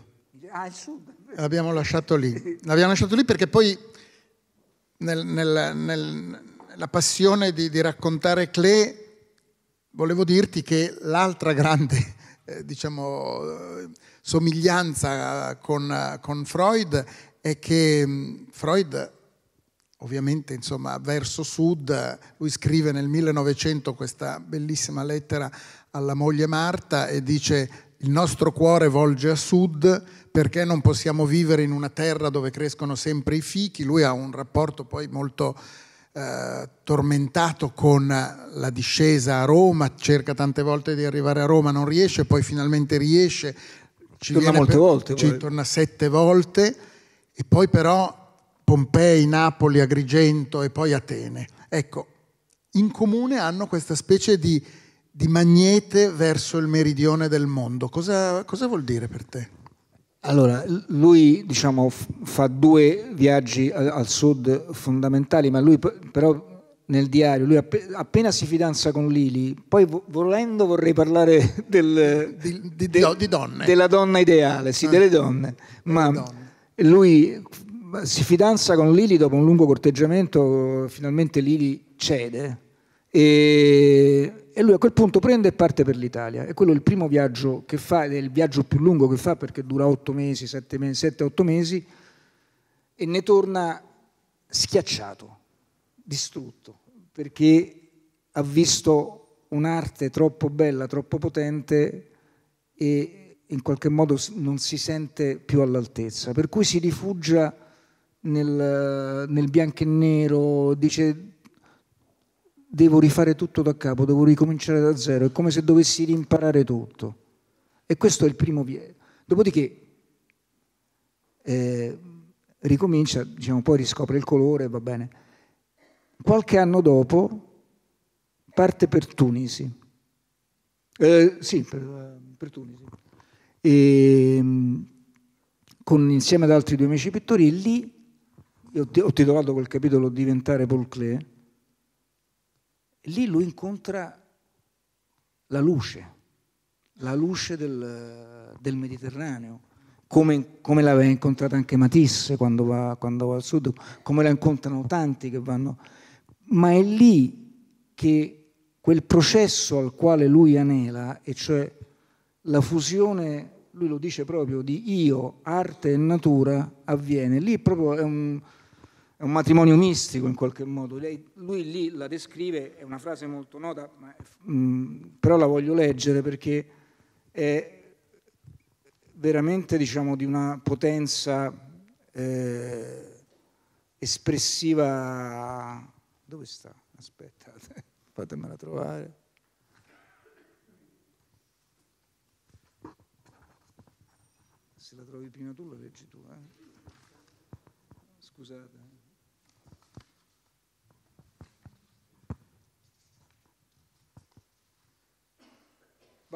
Ah, il sud. L'abbiamo lasciato lì. L'abbiamo lasciato lì perché poi nel, nel, nel la passione di, di raccontare Clé, volevo dirti che l'altra grande eh, diciamo, somiglianza con, con, Freud è che mm, Freud ovviamente insomma, verso sud lui scrive nel 1900 questa bellissima lettera alla moglie Marta e dice il nostro cuore volge a sud perché non possiamo vivere in una terra dove crescono sempre i fichi. Lui ha un rapporto poi molto eh, tormentato con la discesa a Roma, cerca tante volte di arrivare a Roma, non riesce, poi finalmente riesce, ci torna molte per, volte, ci torna sette volte e poi però Pompei, Napoli, Agrigento e poi Atene. Ecco, in comune hanno questa specie di, di magnete verso il meridione del mondo. Cosa, cosa vuol dire per te? Allora, lui diciamo, fa due viaggi al sud fondamentali, ma lui però nel diario, lui appena si fidanza con Lili, poi volendo vorrei parlare del, di, di, de, no, di della donna ideale, sì, ah. delle donne, ma delle donne. lui si fidanza con Lili dopo un lungo corteggiamento, finalmente Lili cede e e lui a quel punto prende e parte per l'Italia. E quello è il primo viaggio che fa, ed è il viaggio più lungo che fa perché dura otto mesi, sette, sette, otto mesi, e ne torna schiacciato, distrutto, perché ha visto un'arte troppo bella, troppo potente e in qualche modo non si sente più all'altezza, per cui si rifugia nel, nel bianco e nero, dice devo rifare tutto da capo, devo ricominciare da zero, è come se dovessi rimparare tutto. E questo è il primo vieto. Dopodiché eh, ricomincia, diciamo, poi riscopre il colore, va bene. Qualche anno dopo parte per Tunisi. Eh, sì, per, per Tunisi. E, ehm, con, insieme ad altri due amici pittori, e lì ho, ho titolato quel capitolo Diventare Paul Klee, lì lui incontra la luce, la luce del, del Mediterraneo, come, come, l'aveva incontrata anche Matisse quando va, quando va al sud, come la incontrano tanti che vanno. Ma è lì che quel processo al quale lui anela, e cioè la fusione lui lo dice proprio, di io, arte e natura avviene. Lì proprio è un, è un matrimonio mistico in qualche modo. Lei, lui lì la descrive, è una frase molto nota, ma, mh, mm, però la voglio leggere perché è veramente diciamo, di una potenza eh, espressiva. Dove sta? Aspettate, fatemela trovare. Se la trovi prima tu la leggi tu. Eh? Scusate.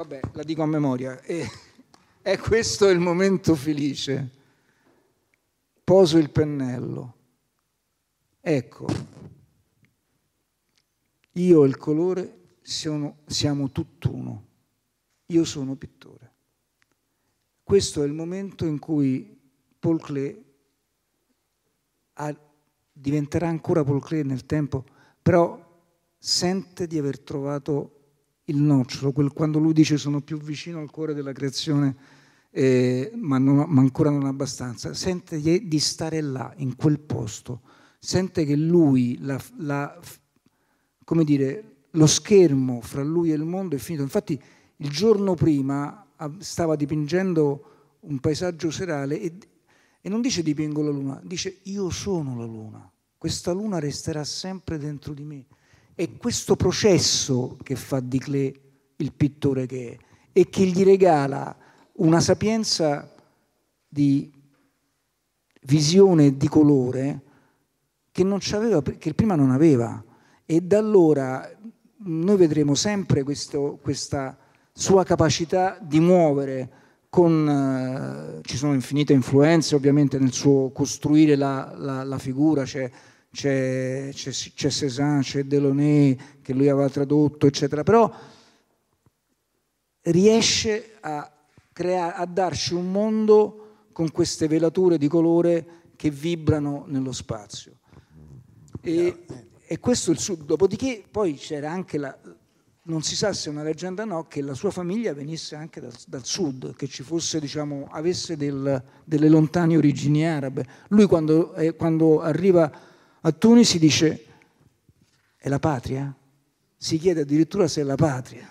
Vabbè, la dico a memoria. E, e questo è il momento felice. Poso il pennello. Ecco, io e il colore sono, siamo tutt'uno. Io sono pittore. Questo è il momento in cui Paul Klee ha, diventerà ancora Paul Klee nel tempo, però sente di aver trovato il nocciolo, quel quando lui dice sono più vicino al cuore della creazione, eh, ma, non, ma ancora non abbastanza, sente di stare là, in quel posto, sente che lui, la, la, come dire, lo schermo fra lui e il mondo è finito. Infatti il giorno prima stava dipingendo un paesaggio serale e, e non dice dipingo la luna, dice io sono la luna, questa luna resterà sempre dentro di me. È questo processo che fa di Clé il pittore che è e che gli regala una sapienza di visione e di colore che, aveva, che, prima non aveva. E da allora noi vedremo sempre questo, questa sua capacità di muovere con, eh, ci sono infinite influenze ovviamente nel suo costruire la, la, la figura, c'è cioè c'è, c'è, c'è Cézanne, c'è Delaunay che lui aveva tradotto, eccetera, però riesce a, crea- a darci un mondo con queste velature di colore che vibrano nello spazio. E, e questo è il suo. Dopodiché, poi c'era anche la. Non si sa se è una leggenda o no, che la sua famiglia venisse anche dal, dal sud, che ci fosse, diciamo, avesse del, delle lontane origini arabe. Lui, quando, eh, quando arriva a Tunisi si dice è la patria? Si chiede addirittura se è la patria.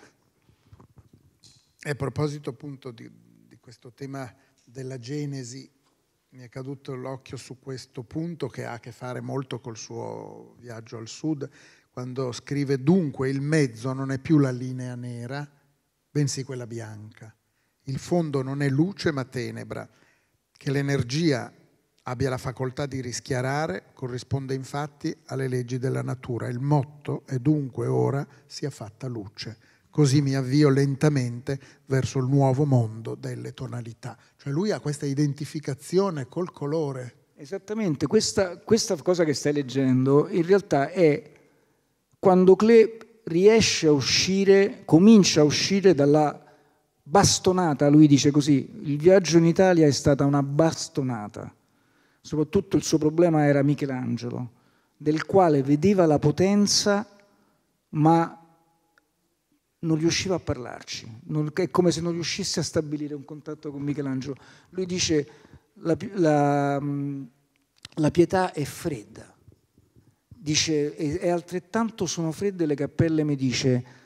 E a proposito appunto di, di questo tema della genesi, mi è caduto l'occhio su questo punto che ha a che fare molto col suo viaggio al sud, quando scrive dunque il mezzo non è più la linea nera, bensì quella bianca. Il fondo non è luce ma tenebra, che l'energia abbia la facoltà di rischiarare corrisponde infatti alle leggi della natura. Il motto è dunque ora sia fatta luce. Così mi avvio lentamente verso il nuovo mondo delle tonalità. Cioè lui ha questa identificazione col colore. Esattamente, questa, questa cosa che stai leggendo in realtà è quando Cle riesce a uscire, comincia a uscire dalla bastonata, lui dice così, il viaggio in Italia è stata una bastonata Soprattutto il suo problema era Michelangelo, del quale vedeva la potenza ma non riusciva a parlarci, non, è come se non riuscisse a stabilire un contatto con Michelangelo. Lui dice la, la, la pietà è fredda, dice, e, altrettanto sono fredde le cappelle, mi dice.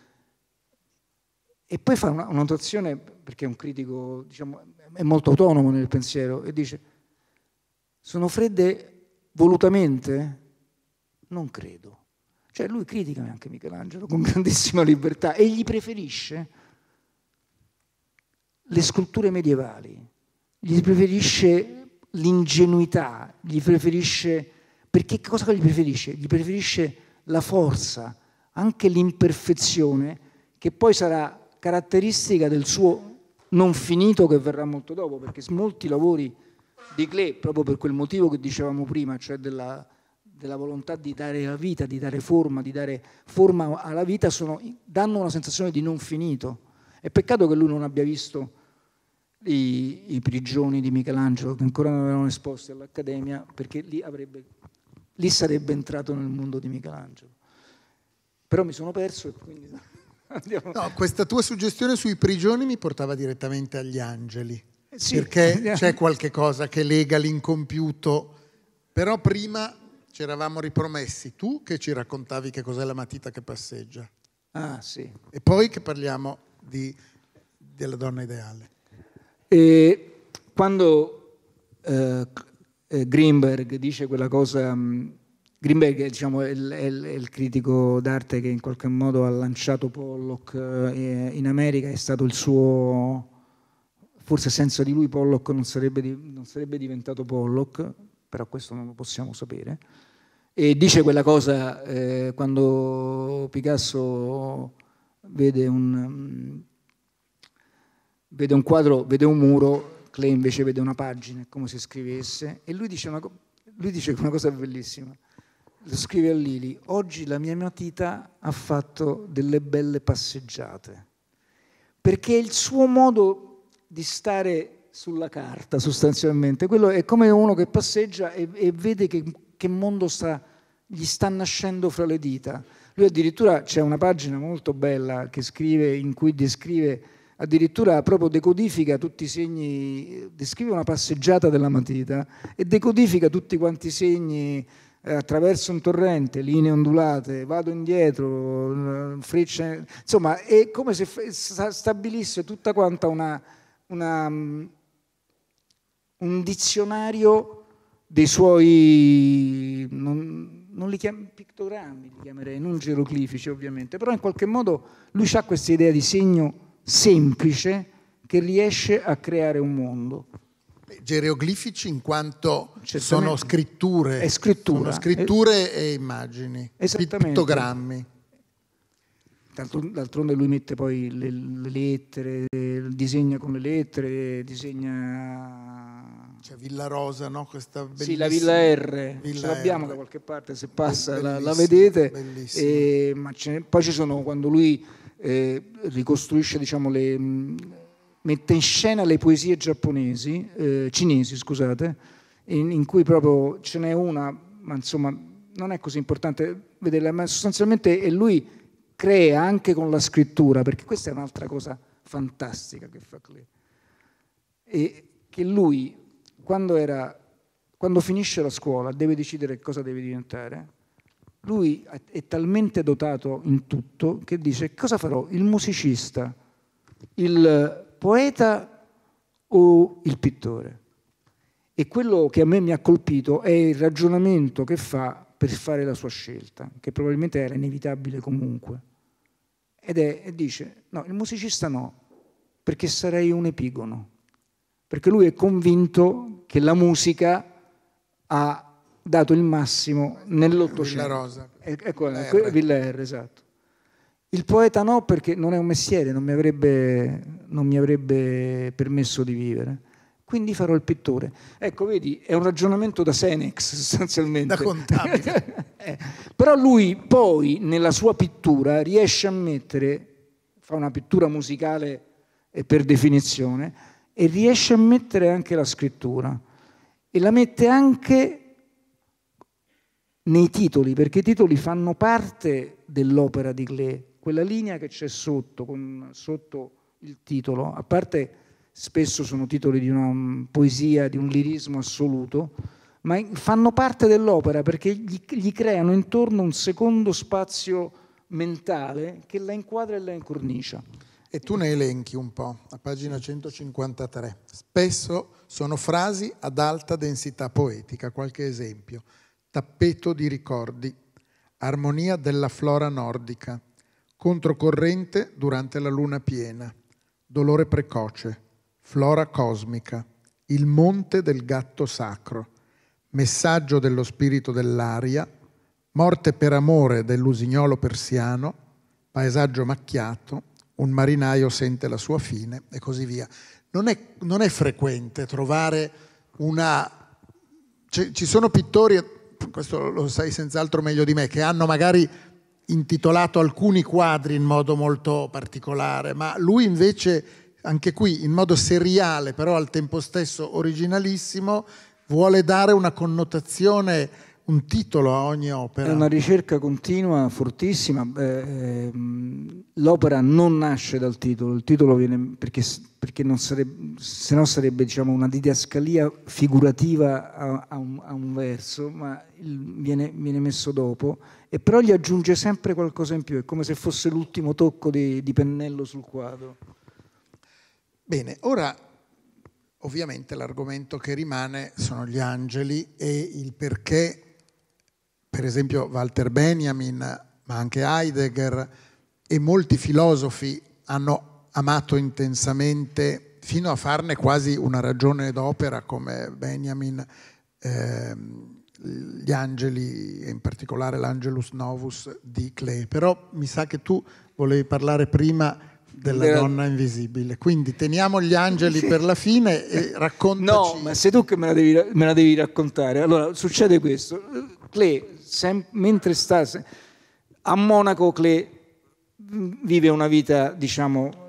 E poi fa una, una notazione, perché è un critico, diciamo, è molto autonomo nel pensiero, e dice sono fredde volutamente? Non credo. Cioè lui critica anche Michelangelo con grandissima libertà e gli preferisce le sculture medievali, gli preferisce l'ingenuità, gli preferisce... Perché cosa gli preferisce? Gli preferisce la forza, anche l'imperfezione, che poi sarà caratteristica del suo non finito che verrà molto dopo, perché molti lavori di Klee, proprio per quel motivo che dicevamo prima, cioè della, della volontà di dare la vita, di dare forma, di dare forma alla vita, sono, danno una sensazione di non finito. È peccato che lui non abbia visto i, i prigioni di Michelangelo, che ancora non erano esposti all'Accademia, perché lì, avrebbe, lì sarebbe entrato nel mondo di Michelangelo. Però mi sono perso e quindi... No, questa tua suggestione sui prigioni mi portava direttamente agli angeli. Eh, sì. Perché c'è qualche cosa che lega l'incompiuto, però prima ci eravamo ripromessi, tu che ci raccontavi che cos'è la matita che passeggia. Ah, sì. E poi che parliamo di, della donna ideale. E quando eh, Greenberg dice quella cosa, mm, Greenberg diciamo, è, il, è, il, critico d'arte che in qualche modo ha lanciato Pollock eh, in America, è stato il suo forse senza di lui Pollock non sarebbe, non sarebbe diventato Pollock, però questo non lo possiamo sapere. E dice quella cosa eh, quando Picasso vede un, mm, vede un, quadro, vede un muro, Clay invece vede una pagina, come se scrivesse, e lui dice una, lui dice una cosa bellissima. Lo scrive a Lili, oggi la mia matita ha fatto delle belle passeggiate, perché il suo modo di stare sulla carta sostanzialmente. Quello è come uno che passeggia e, e vede che, che mondo sta, gli sta nascendo fra le dita. Lui addirittura c'è una pagina molto bella che scrive, in cui descrive, addirittura proprio decodifica tutti i segni, descrive una passeggiata della matita e decodifica tutti quanti i segni eh, attraverso un torrente, linee ondulate, vado indietro, frecce, insomma è come se stabilisse tutta quanta una una, mm, un dizionario dei suoi, non, non, li chiamo pittogrammi, li chiamerei, non geroglifici ovviamente, però in qualche modo lui ha questa idea di segno semplice che riesce a creare un mondo geroglifici in quanto sono scritture, scrittura. sono scritture e eh, immagini, pittogrammi d'altronde lui mette poi le, le lettere, disegna con le lettere, disegna... C'è cioè, Villa Rosa, no? Questa bellissima... Sì, la Villa R, Villa ce l'abbiamo R. da qualche parte, se passa la, la, vedete. E, ma ne, poi ci sono, quando lui eh, ricostruisce, diciamo, le, mette in scena le poesie giapponesi, eh, cinesi, scusate, in, in cui proprio ce n'è una, ma insomma non è così importante vederla, ma sostanzialmente è lui crea anche con la scrittura, perché questa è un'altra cosa fantastica che fa Klee. E che lui, quando, era, quando finisce la scuola, deve decidere cosa deve diventare. Lui è talmente dotato in tutto che dice cosa farò? Il musicista, il poeta o il pittore? E quello che a me mi ha colpito è il ragionamento che fa per fare la sua scelta, che probabilmente era inevitabile comunque. Ed è, e dice, no, il musicista no, perché sarei un epigono, perché lui è convinto che la musica ha dato il massimo nell'Ottocento. Villa Rosa. E, ecco, ecco R. Villa R, esatto. Il poeta no perché non è un mestiere, non mi avrebbe, non mi avrebbe permesso di vivere quindi farò il pittore. Ecco, vedi, è un ragionamento da Senex sostanzialmente. Da contabile. eh, però lui poi nella sua pittura riesce a mettere, fa una pittura musicale per definizione, e riesce a mettere anche la scrittura. E la mette anche nei titoli, perché i titoli fanno parte dell'opera di Glee, quella linea che c'è sotto, con, sotto il titolo, a parte spesso sono titoli di una mm, poesia, di un lirismo assoluto, ma fanno parte dell'opera perché gli, gli creano intorno un secondo spazio mentale che la inquadra e la incornicia. E tu ne elenchi un po', a pagina 153. Spesso sono frasi ad alta densità poetica, qualche esempio. Tappeto di ricordi, armonia della flora nordica, controcorrente durante la luna piena, dolore precoce, Flora cosmica, il monte del gatto sacro, messaggio dello spirito dell'aria, morte per amore dell'usignolo persiano, paesaggio macchiato, un marinaio sente la sua fine e così via. Non è, non è frequente trovare una... ci sono pittori, questo lo sai senz'altro meglio di me, che hanno magari intitolato alcuni quadri in modo molto particolare, ma lui invece anche qui in modo seriale, però al tempo stesso originalissimo, vuole dare una connotazione, un titolo a ogni opera. È una ricerca continua, fortissima. Eh, ehm, l'opera non nasce dal titolo, il titolo viene perché, perché sarebbe, se no sarebbe diciamo, una didascalia figurativa a, a, un, a un, verso, ma il, viene, viene, messo dopo, e però gli aggiunge sempre qualcosa in più, è come se fosse l'ultimo tocco di, di pennello sul quadro. Bene, ora ovviamente l'argomento che rimane sono gli angeli e il perché, per esempio Walter Benjamin, ma anche Heidegger e molti filosofi hanno amato intensamente fino a farne quasi una ragione d'opera come Benjamin. Ehm, gli angeli, in particolare l'Angelus Novus di Clay. Però mi sa che tu volevi parlare prima della De... donna invisibile. Quindi teniamo gli angeli per la fine e raccontaci. No, ma sei tu che me la devi, me la devi raccontare. Allora, succede questo. Cle, sem- mentre sta a Monaco, Cle vive una vita, diciamo,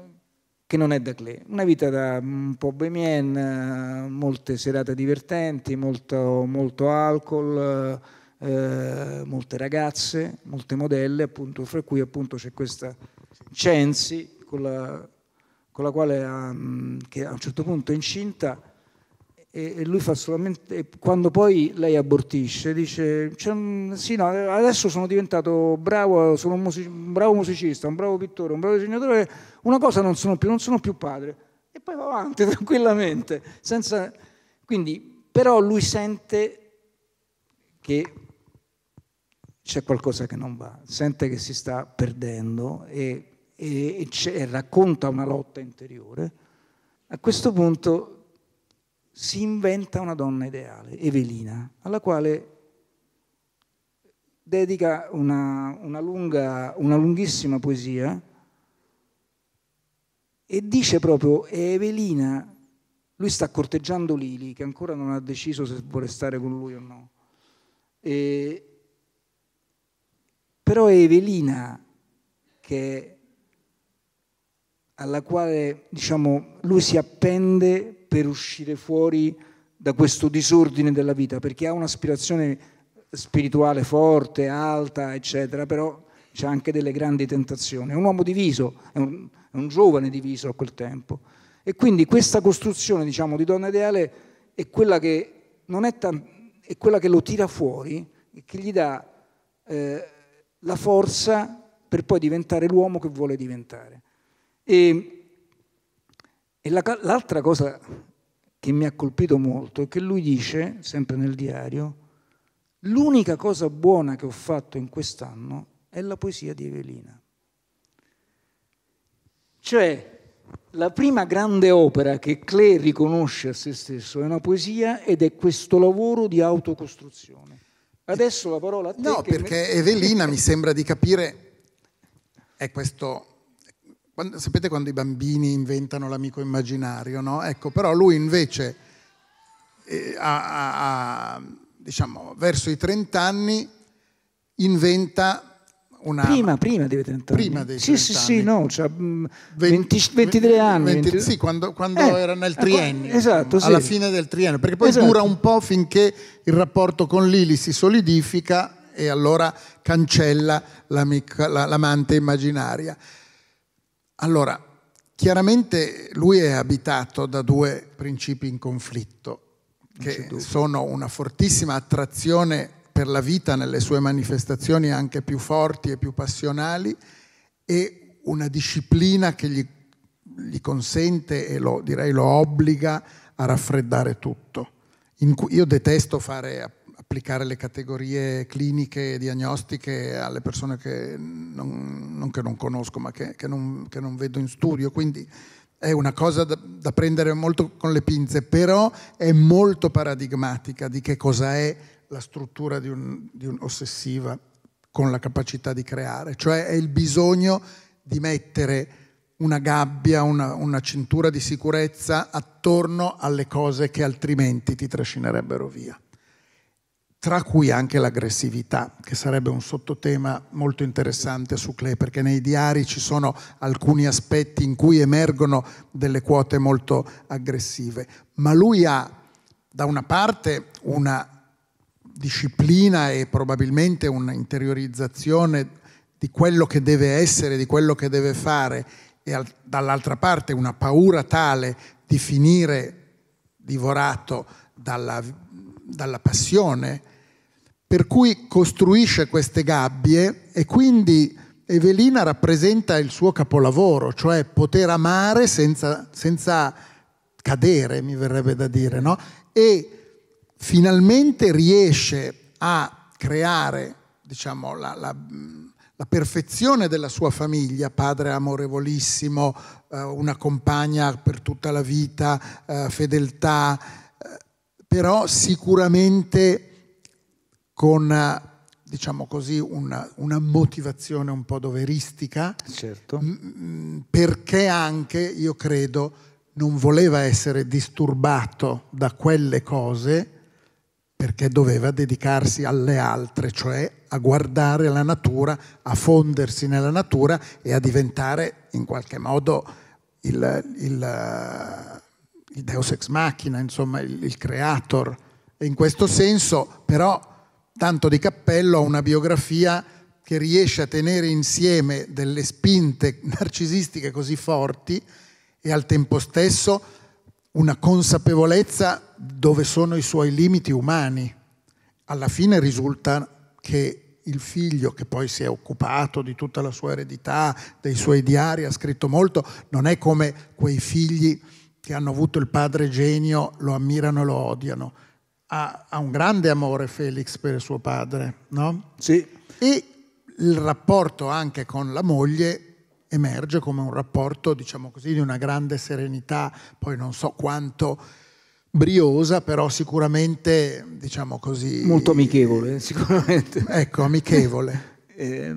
che non è da Cle, una vita da un po' bohemienne, molte serate divertenti, molto, molto alcol, eh, molte ragazze, molte modelle, appunto, fra cui appunto c'è questa Censi con la, con la quale ha, mm, che a un certo punto è incinta e, e lui fa solamente, quando poi lei abortisce dice sì no, adesso sono diventato bravo, sono un, music, un, bravo musicista, un bravo pittore, un bravo disegnatore, una cosa non sono più, non sono più padre e poi va avanti tranquillamente, senza, quindi però lui sente che c'è qualcosa che non va, sente che si sta perdendo e e, e racconta una lotta interiore, a questo punto si inventa una donna ideale, Evelina, alla quale dedica una, una, lunga, una lunghissima poesia e dice proprio è Evelina, lui sta corteggiando Lili che ancora non ha deciso se vuole stare con lui o no, e, però è Evelina che è alla quale diciamo, lui si appende per uscire fuori da questo disordine della vita, perché ha un'aspirazione spirituale forte, alta, eccetera, però c'è anche delle grandi tentazioni. È un uomo diviso, è un, è un giovane diviso a quel tempo. E quindi questa costruzione diciamo, di donna ideale è quella che, tan- è quella che lo tira fuori e che gli dà eh, la forza per poi diventare l'uomo che vuole diventare. E, e la, l'altra cosa che mi ha colpito molto è che lui dice, sempre nel diario, l'unica cosa buona che ho fatto in quest'anno è la poesia di Evelina. Cioè, la prima grande opera che Clé riconosce a se stesso è una poesia ed è questo lavoro di autocostruzione. Adesso la parola a te. No, perché me... Evelina mi sembra di capire è questo quando, sapete quando i bambini inventano l'amico immaginario, no? Ecco, però lui invece eh, a, a, diciamo, verso i 30 anni inventa una... Prima, prima dei 30 anni. Prima dei 30 sì, sì, sì, no, cioè, 20, 23 anni. 20, 20... Sì, quando, quando eh, era nel eh, triennio. Esatto, sì. Alla fine del triennio, perché poi esatto. dura un po' finché il rapporto con Lili si solidifica e allora cancella l'amante immaginaria. Allora, chiaramente lui è abitato da due principi in conflitto, che sono una fortissima attrazione per la vita nelle sue manifestazioni anche più forti e più passionali e una disciplina che gli, gli consente e lo, direi lo obbliga a raffreddare tutto. In, io detesto fare appunto applicare le categorie cliniche e diagnostiche alle persone che non, non, che non conosco ma che, che, non, che, non, vedo in studio, quindi è una cosa da, da, prendere molto con le pinze, però è molto paradigmatica di che cosa è la struttura di un'ossessiva un con la capacità di creare, cioè è il bisogno di mettere una gabbia, una, una, cintura di sicurezza attorno alle cose che altrimenti ti trascinerebbero via tra cui anche l'aggressività, che sarebbe un sottotema molto interessante su Clay, perché nei diari ci sono alcuni aspetti in cui emergono delle quote molto aggressive, ma lui ha da una parte una disciplina e probabilmente un'interiorizzazione di quello che deve essere, di quello che deve fare, e dall'altra parte una paura tale di finire divorato dalla, dalla passione per cui costruisce queste gabbie e quindi Evelina rappresenta il suo capolavoro, cioè poter amare senza, senza cadere, mi verrebbe da dire, no? E finalmente riesce a creare, diciamo, la, la, la perfezione della sua famiglia, padre amorevolissimo, eh, una compagna per tutta la vita, eh, fedeltà, eh, però sicuramente con eh, diciamo così, una, una, motivazione un po' doveristica, certo. perché anche, io credo, non voleva essere disturbato da quelle cose perché doveva dedicarsi alle altre, cioè a guardare la natura, a fondersi nella natura e a diventare in qualche modo il, il, il deus ex machina, insomma il, il creator. E in questo senso però tanto di cappello a una biografia che riesce a tenere insieme delle spinte narcisistiche così forti e al tempo stesso una consapevolezza dove sono i suoi limiti umani. Alla fine risulta che il figlio che poi si è occupato di tutta la sua eredità, dei suoi diari, ha scritto molto, non è come quei figli che hanno avuto il padre genio, lo ammirano e lo odiano ha, ha un grande amore Felix per suo padre, no? Sì. E il rapporto anche con la moglie emerge come un rapporto, diciamo così, di una grande serenità, poi non so quanto briosa, però sicuramente, diciamo così... Molto amichevole, eh, sicuramente. Ecco, amichevole. eh.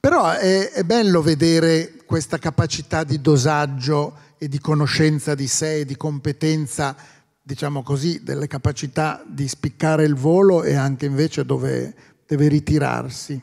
Però è, è, bello vedere questa capacità di dosaggio e di conoscenza di sé e di competenza diciamo così, delle capacità di spiccare il volo e anche invece dove deve ritirarsi.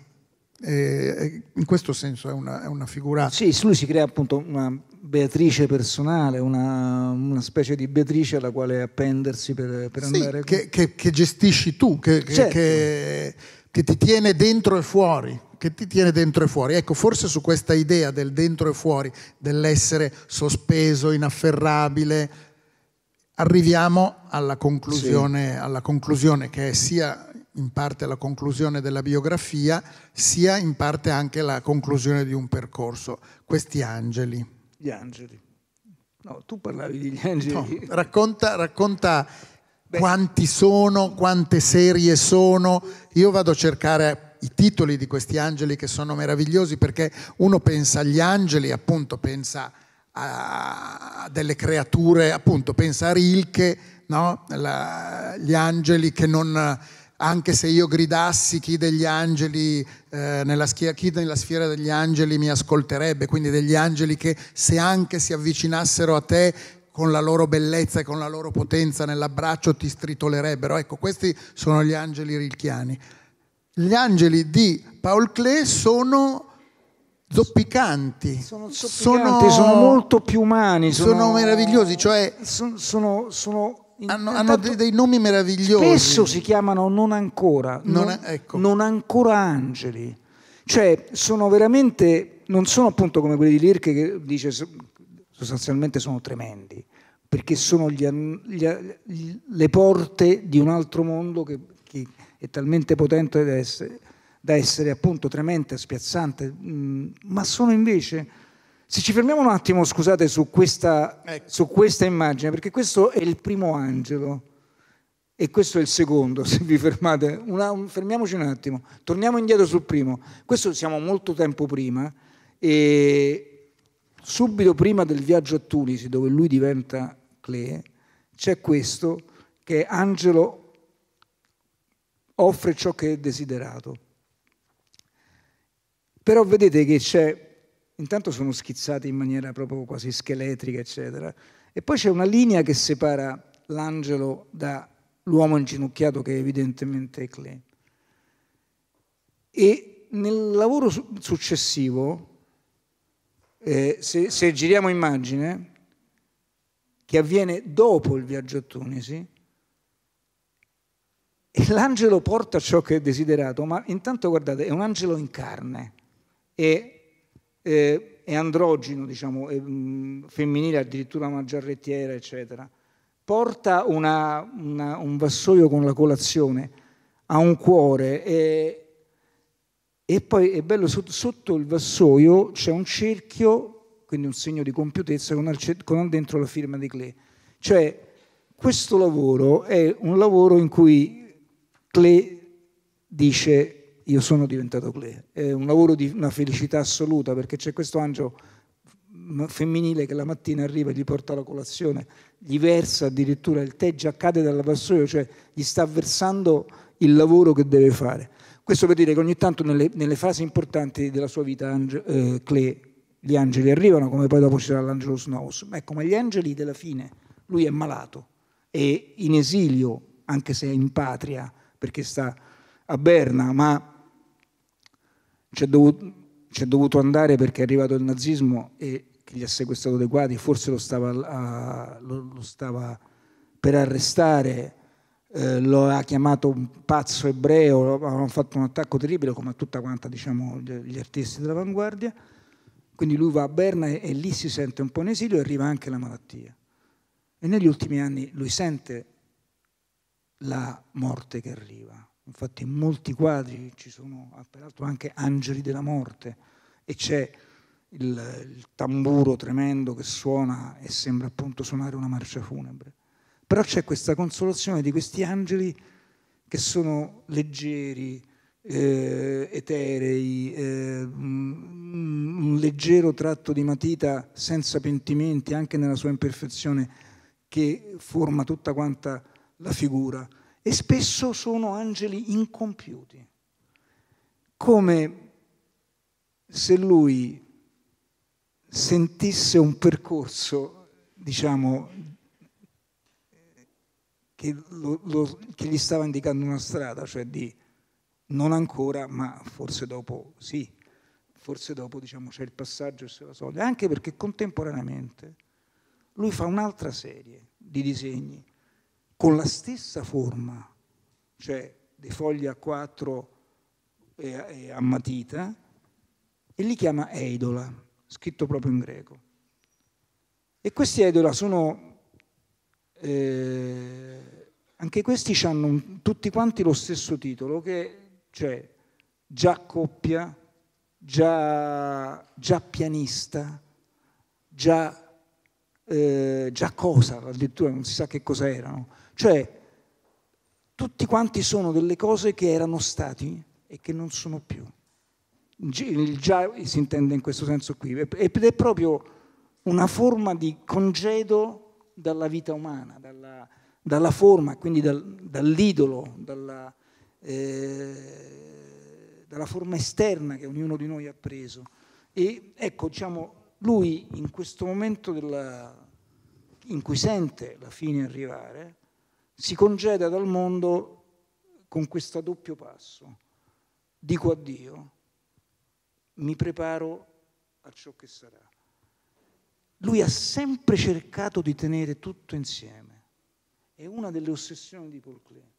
E in questo senso è una, è una, figura. Sì, lui si crea appunto una Beatrice personale, una, una specie di Beatrice alla quale appendersi per, per sì, andare. Che, che, che gestisci tu, che, certo. che, che ti tiene dentro e fuori che ti tiene dentro e fuori. Ecco, forse su questa idea del dentro e fuori, dell'essere sospeso, inafferrabile, Arriviamo alla conclusione, sì. alla conclusione che è sia in parte la conclusione della biografia, sia in parte anche la conclusione di un percorso. Questi angeli. Gli angeli. No, tu parlavi degli angeli. No, racconta, racconta quanti sono, quante serie sono. Io vado a cercare i titoli di questi angeli che sono meravigliosi perché uno pensa agli angeli, appunto pensa a delle creature, appunto, pensa a Rilke, no? La, gli angeli che non, anche se io gridassi chi degli angeli, eh, nella schia, chi nella sfera degli angeli mi ascolterebbe, quindi degli angeli che se anche si avvicinassero a te con la loro bellezza e con la loro potenza nell'abbraccio ti stritolerebbero. Ecco, questi sono gli angeli rilchiani. Gli angeli di Paul Klee sono zoppicanti. Sono, zoppicanti sono, sono, molto più umani. Sono, sono meravigliosi, cioè sono, hanno, hanno dei, dei, nomi meravigliosi. Spesso si chiamano non ancora, non, non, ecco. non, ancora angeli. Cioè sono veramente, non sono appunto come quelli di Lirke che dice sostanzialmente sono tremendi, perché sono gli, gli, le porte di un altro mondo che, che è talmente potente da essere da essere appunto tremente, spiazzante, mm, ma sono invece... Se ci fermiamo un attimo, scusate, su questa, ecco. su questa immagine, perché questo è il primo angelo e questo è il secondo, se vi fermate, una, un, fermiamoci un attimo, torniamo indietro sul primo. Questo siamo molto tempo prima e subito prima del viaggio a Tunisi, dove lui diventa Clee, c'è questo che Angelo offre ciò che è desiderato. Però vedete che c'è, intanto sono schizzati in maniera proprio quasi scheletrica, eccetera, e poi c'è una linea che separa l'angelo dall'uomo inginocchiato che è evidentemente è E nel lavoro successivo, eh, se, se giriamo immagine, che avviene dopo il viaggio a Tunisi, e l'angelo porta ciò che è desiderato, ma intanto guardate, è un angelo in carne e, eh, è androgino, diciamo, è, mh, mm, femminile, addirittura una giarrettiera, eccetera, porta una, una, un vassoio con la colazione a un cuore e, e poi è bello, sotto, sotto il vassoio c'è un cerchio, quindi un segno di compiutezza, con, al, con dentro la firma di Klee. Cioè, questo lavoro è un lavoro in cui Klee dice io sono diventato Cle. È un lavoro di una felicità assoluta perché c'è questo angelo femminile che la mattina arriva e gli porta la colazione, gli versa addirittura il tè già cade dalla vassoia, cioè gli sta versando il lavoro che deve fare. Questo per dire che ogni tanto nelle, nelle fasi importanti della sua vita Ange, eh, Cle, gli angeli arrivano, come poi dopo ci sarà l'angelo Snows, ma ecco, ma gli angeli della fine, lui è malato, è in esilio, anche se è in patria, perché sta a Berna, ma c'è dovuto, c'è dovuto andare perché è arrivato il nazismo e che gli ha sequestrato dei quadri forse lo stava, a, lo, lo stava per arrestare, eh, lo ha chiamato un pazzo ebreo, avevano fatto un attacco terribile come a tutta quanta diciamo, gli artisti dell'avanguardia. Quindi lui va a Berna e, e, lì si sente un po' in esilio e arriva anche la malattia. E negli ultimi anni lui sente la morte che arriva infatti in molti quadri ci sono ah, peraltro anche angeli della morte e c'è il, il tamburo tremendo che suona e sembra appunto suonare una marcia funebre. Però c'è questa consolazione di questi angeli che sono leggeri, eh, eterei, eh, un leggero tratto di matita senza pentimenti anche nella sua imperfezione che forma tutta quanta la figura e spesso sono angeli incompiuti, come se lui sentisse un percorso, diciamo, che, lo, lo, che gli stava indicando una strada, cioè di non ancora, ma forse dopo sì, forse dopo diciamo, c'è il passaggio e se la soglia, anche perché contemporaneamente lui fa un'altra serie di disegni con la stessa forma, cioè di foglia a quattro e a matita, e li chiama eidola, scritto proprio in greco. E questi eidola sono, eh, anche questi hanno un, tutti quanti lo stesso titolo, che cioè già coppia, già, già pianista, già, eh, già cosa, addirittura non si sa che cosa erano cioè, tutti quanti sono delle cose che erano stati e che non sono più. Il già si intende in questo senso qui, ed è proprio una forma di congedo dalla vita umana, dalla, dalla forma, quindi dal, dall'idolo, dalla, eh, dalla, forma esterna che ognuno di noi ha preso. E ecco, diciamo, lui in questo momento della, in cui sente la fine arrivare, si congeda dal mondo con questo doppio passo. Dico a Dio, mi preparo a ciò che sarà. Lui ha sempre cercato di tenere tutto insieme. È una delle ossessioni di Paul Klee.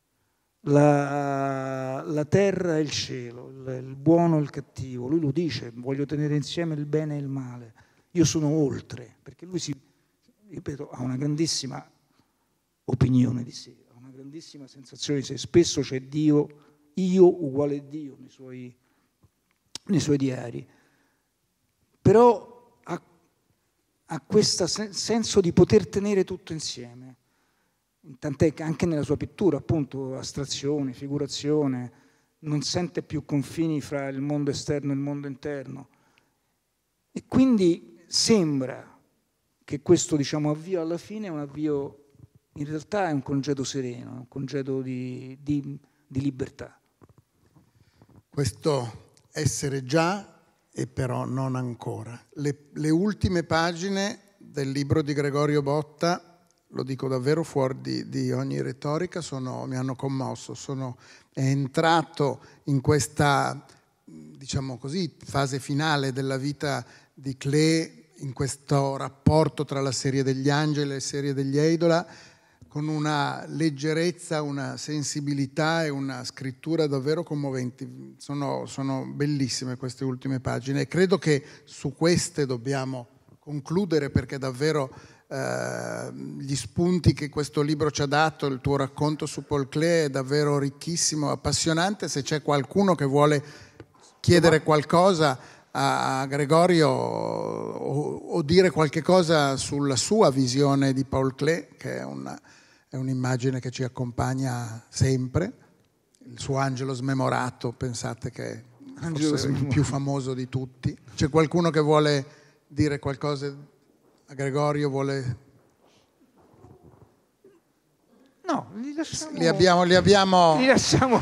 La, la, terra e il cielo, il, il buono e il cattivo. Lui lo dice, voglio tenere insieme il bene e il male. Io sono oltre, perché lui si, ripeto, ha una grandissima opinione di sé, ha una grandissima sensazione di sé. Spesso c'è Dio, io uguale Dio nei suoi, nei suoi diari. Però ha, ha questo senso di poter tenere tutto insieme. Tant'è che anche nella sua pittura, appunto, astrazione, figurazione, non sente più confini fra il mondo esterno e il mondo interno. E quindi sembra che questo diciamo, avvio alla fine è un avvio in realtà è un congedo sereno, un congedo di, di, di libertà. Questo essere già e però non ancora. Le, le ultime pagine del libro di Gregorio Botta, lo dico davvero fuori di, di ogni retorica, sono, mi hanno commosso, sono, è entrato in questa diciamo così, fase finale della vita di Cle, in questo rapporto tra la serie degli angeli e la serie degli eidola, con una leggerezza, una sensibilità e una scrittura davvero commoventi. Sono, sono bellissime queste ultime pagine e credo che su queste dobbiamo concludere perché davvero eh, gli spunti che questo libro ci ha dato, il tuo racconto su Paul Klee è davvero ricchissimo, appassionante. Se c'è qualcuno che vuole chiedere qualcosa a Gregorio o, o dire qualche cosa sulla sua visione di Paul Klee, che è una è un'immagine che ci accompagna sempre. Il suo angelo smemorato, pensate che angelo è il più famoso di tutti. C'è qualcuno che vuole dire qualcosa a Gregorio? Vuole... No, li lasciamo. Li abbiamo. Li abbiamo... Li lasciamo.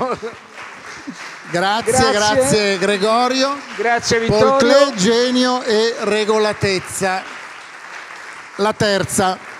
Grazie, grazie, grazie, Gregorio. Grazie Vittorio. Polclè, genio e regolatezza. La terza.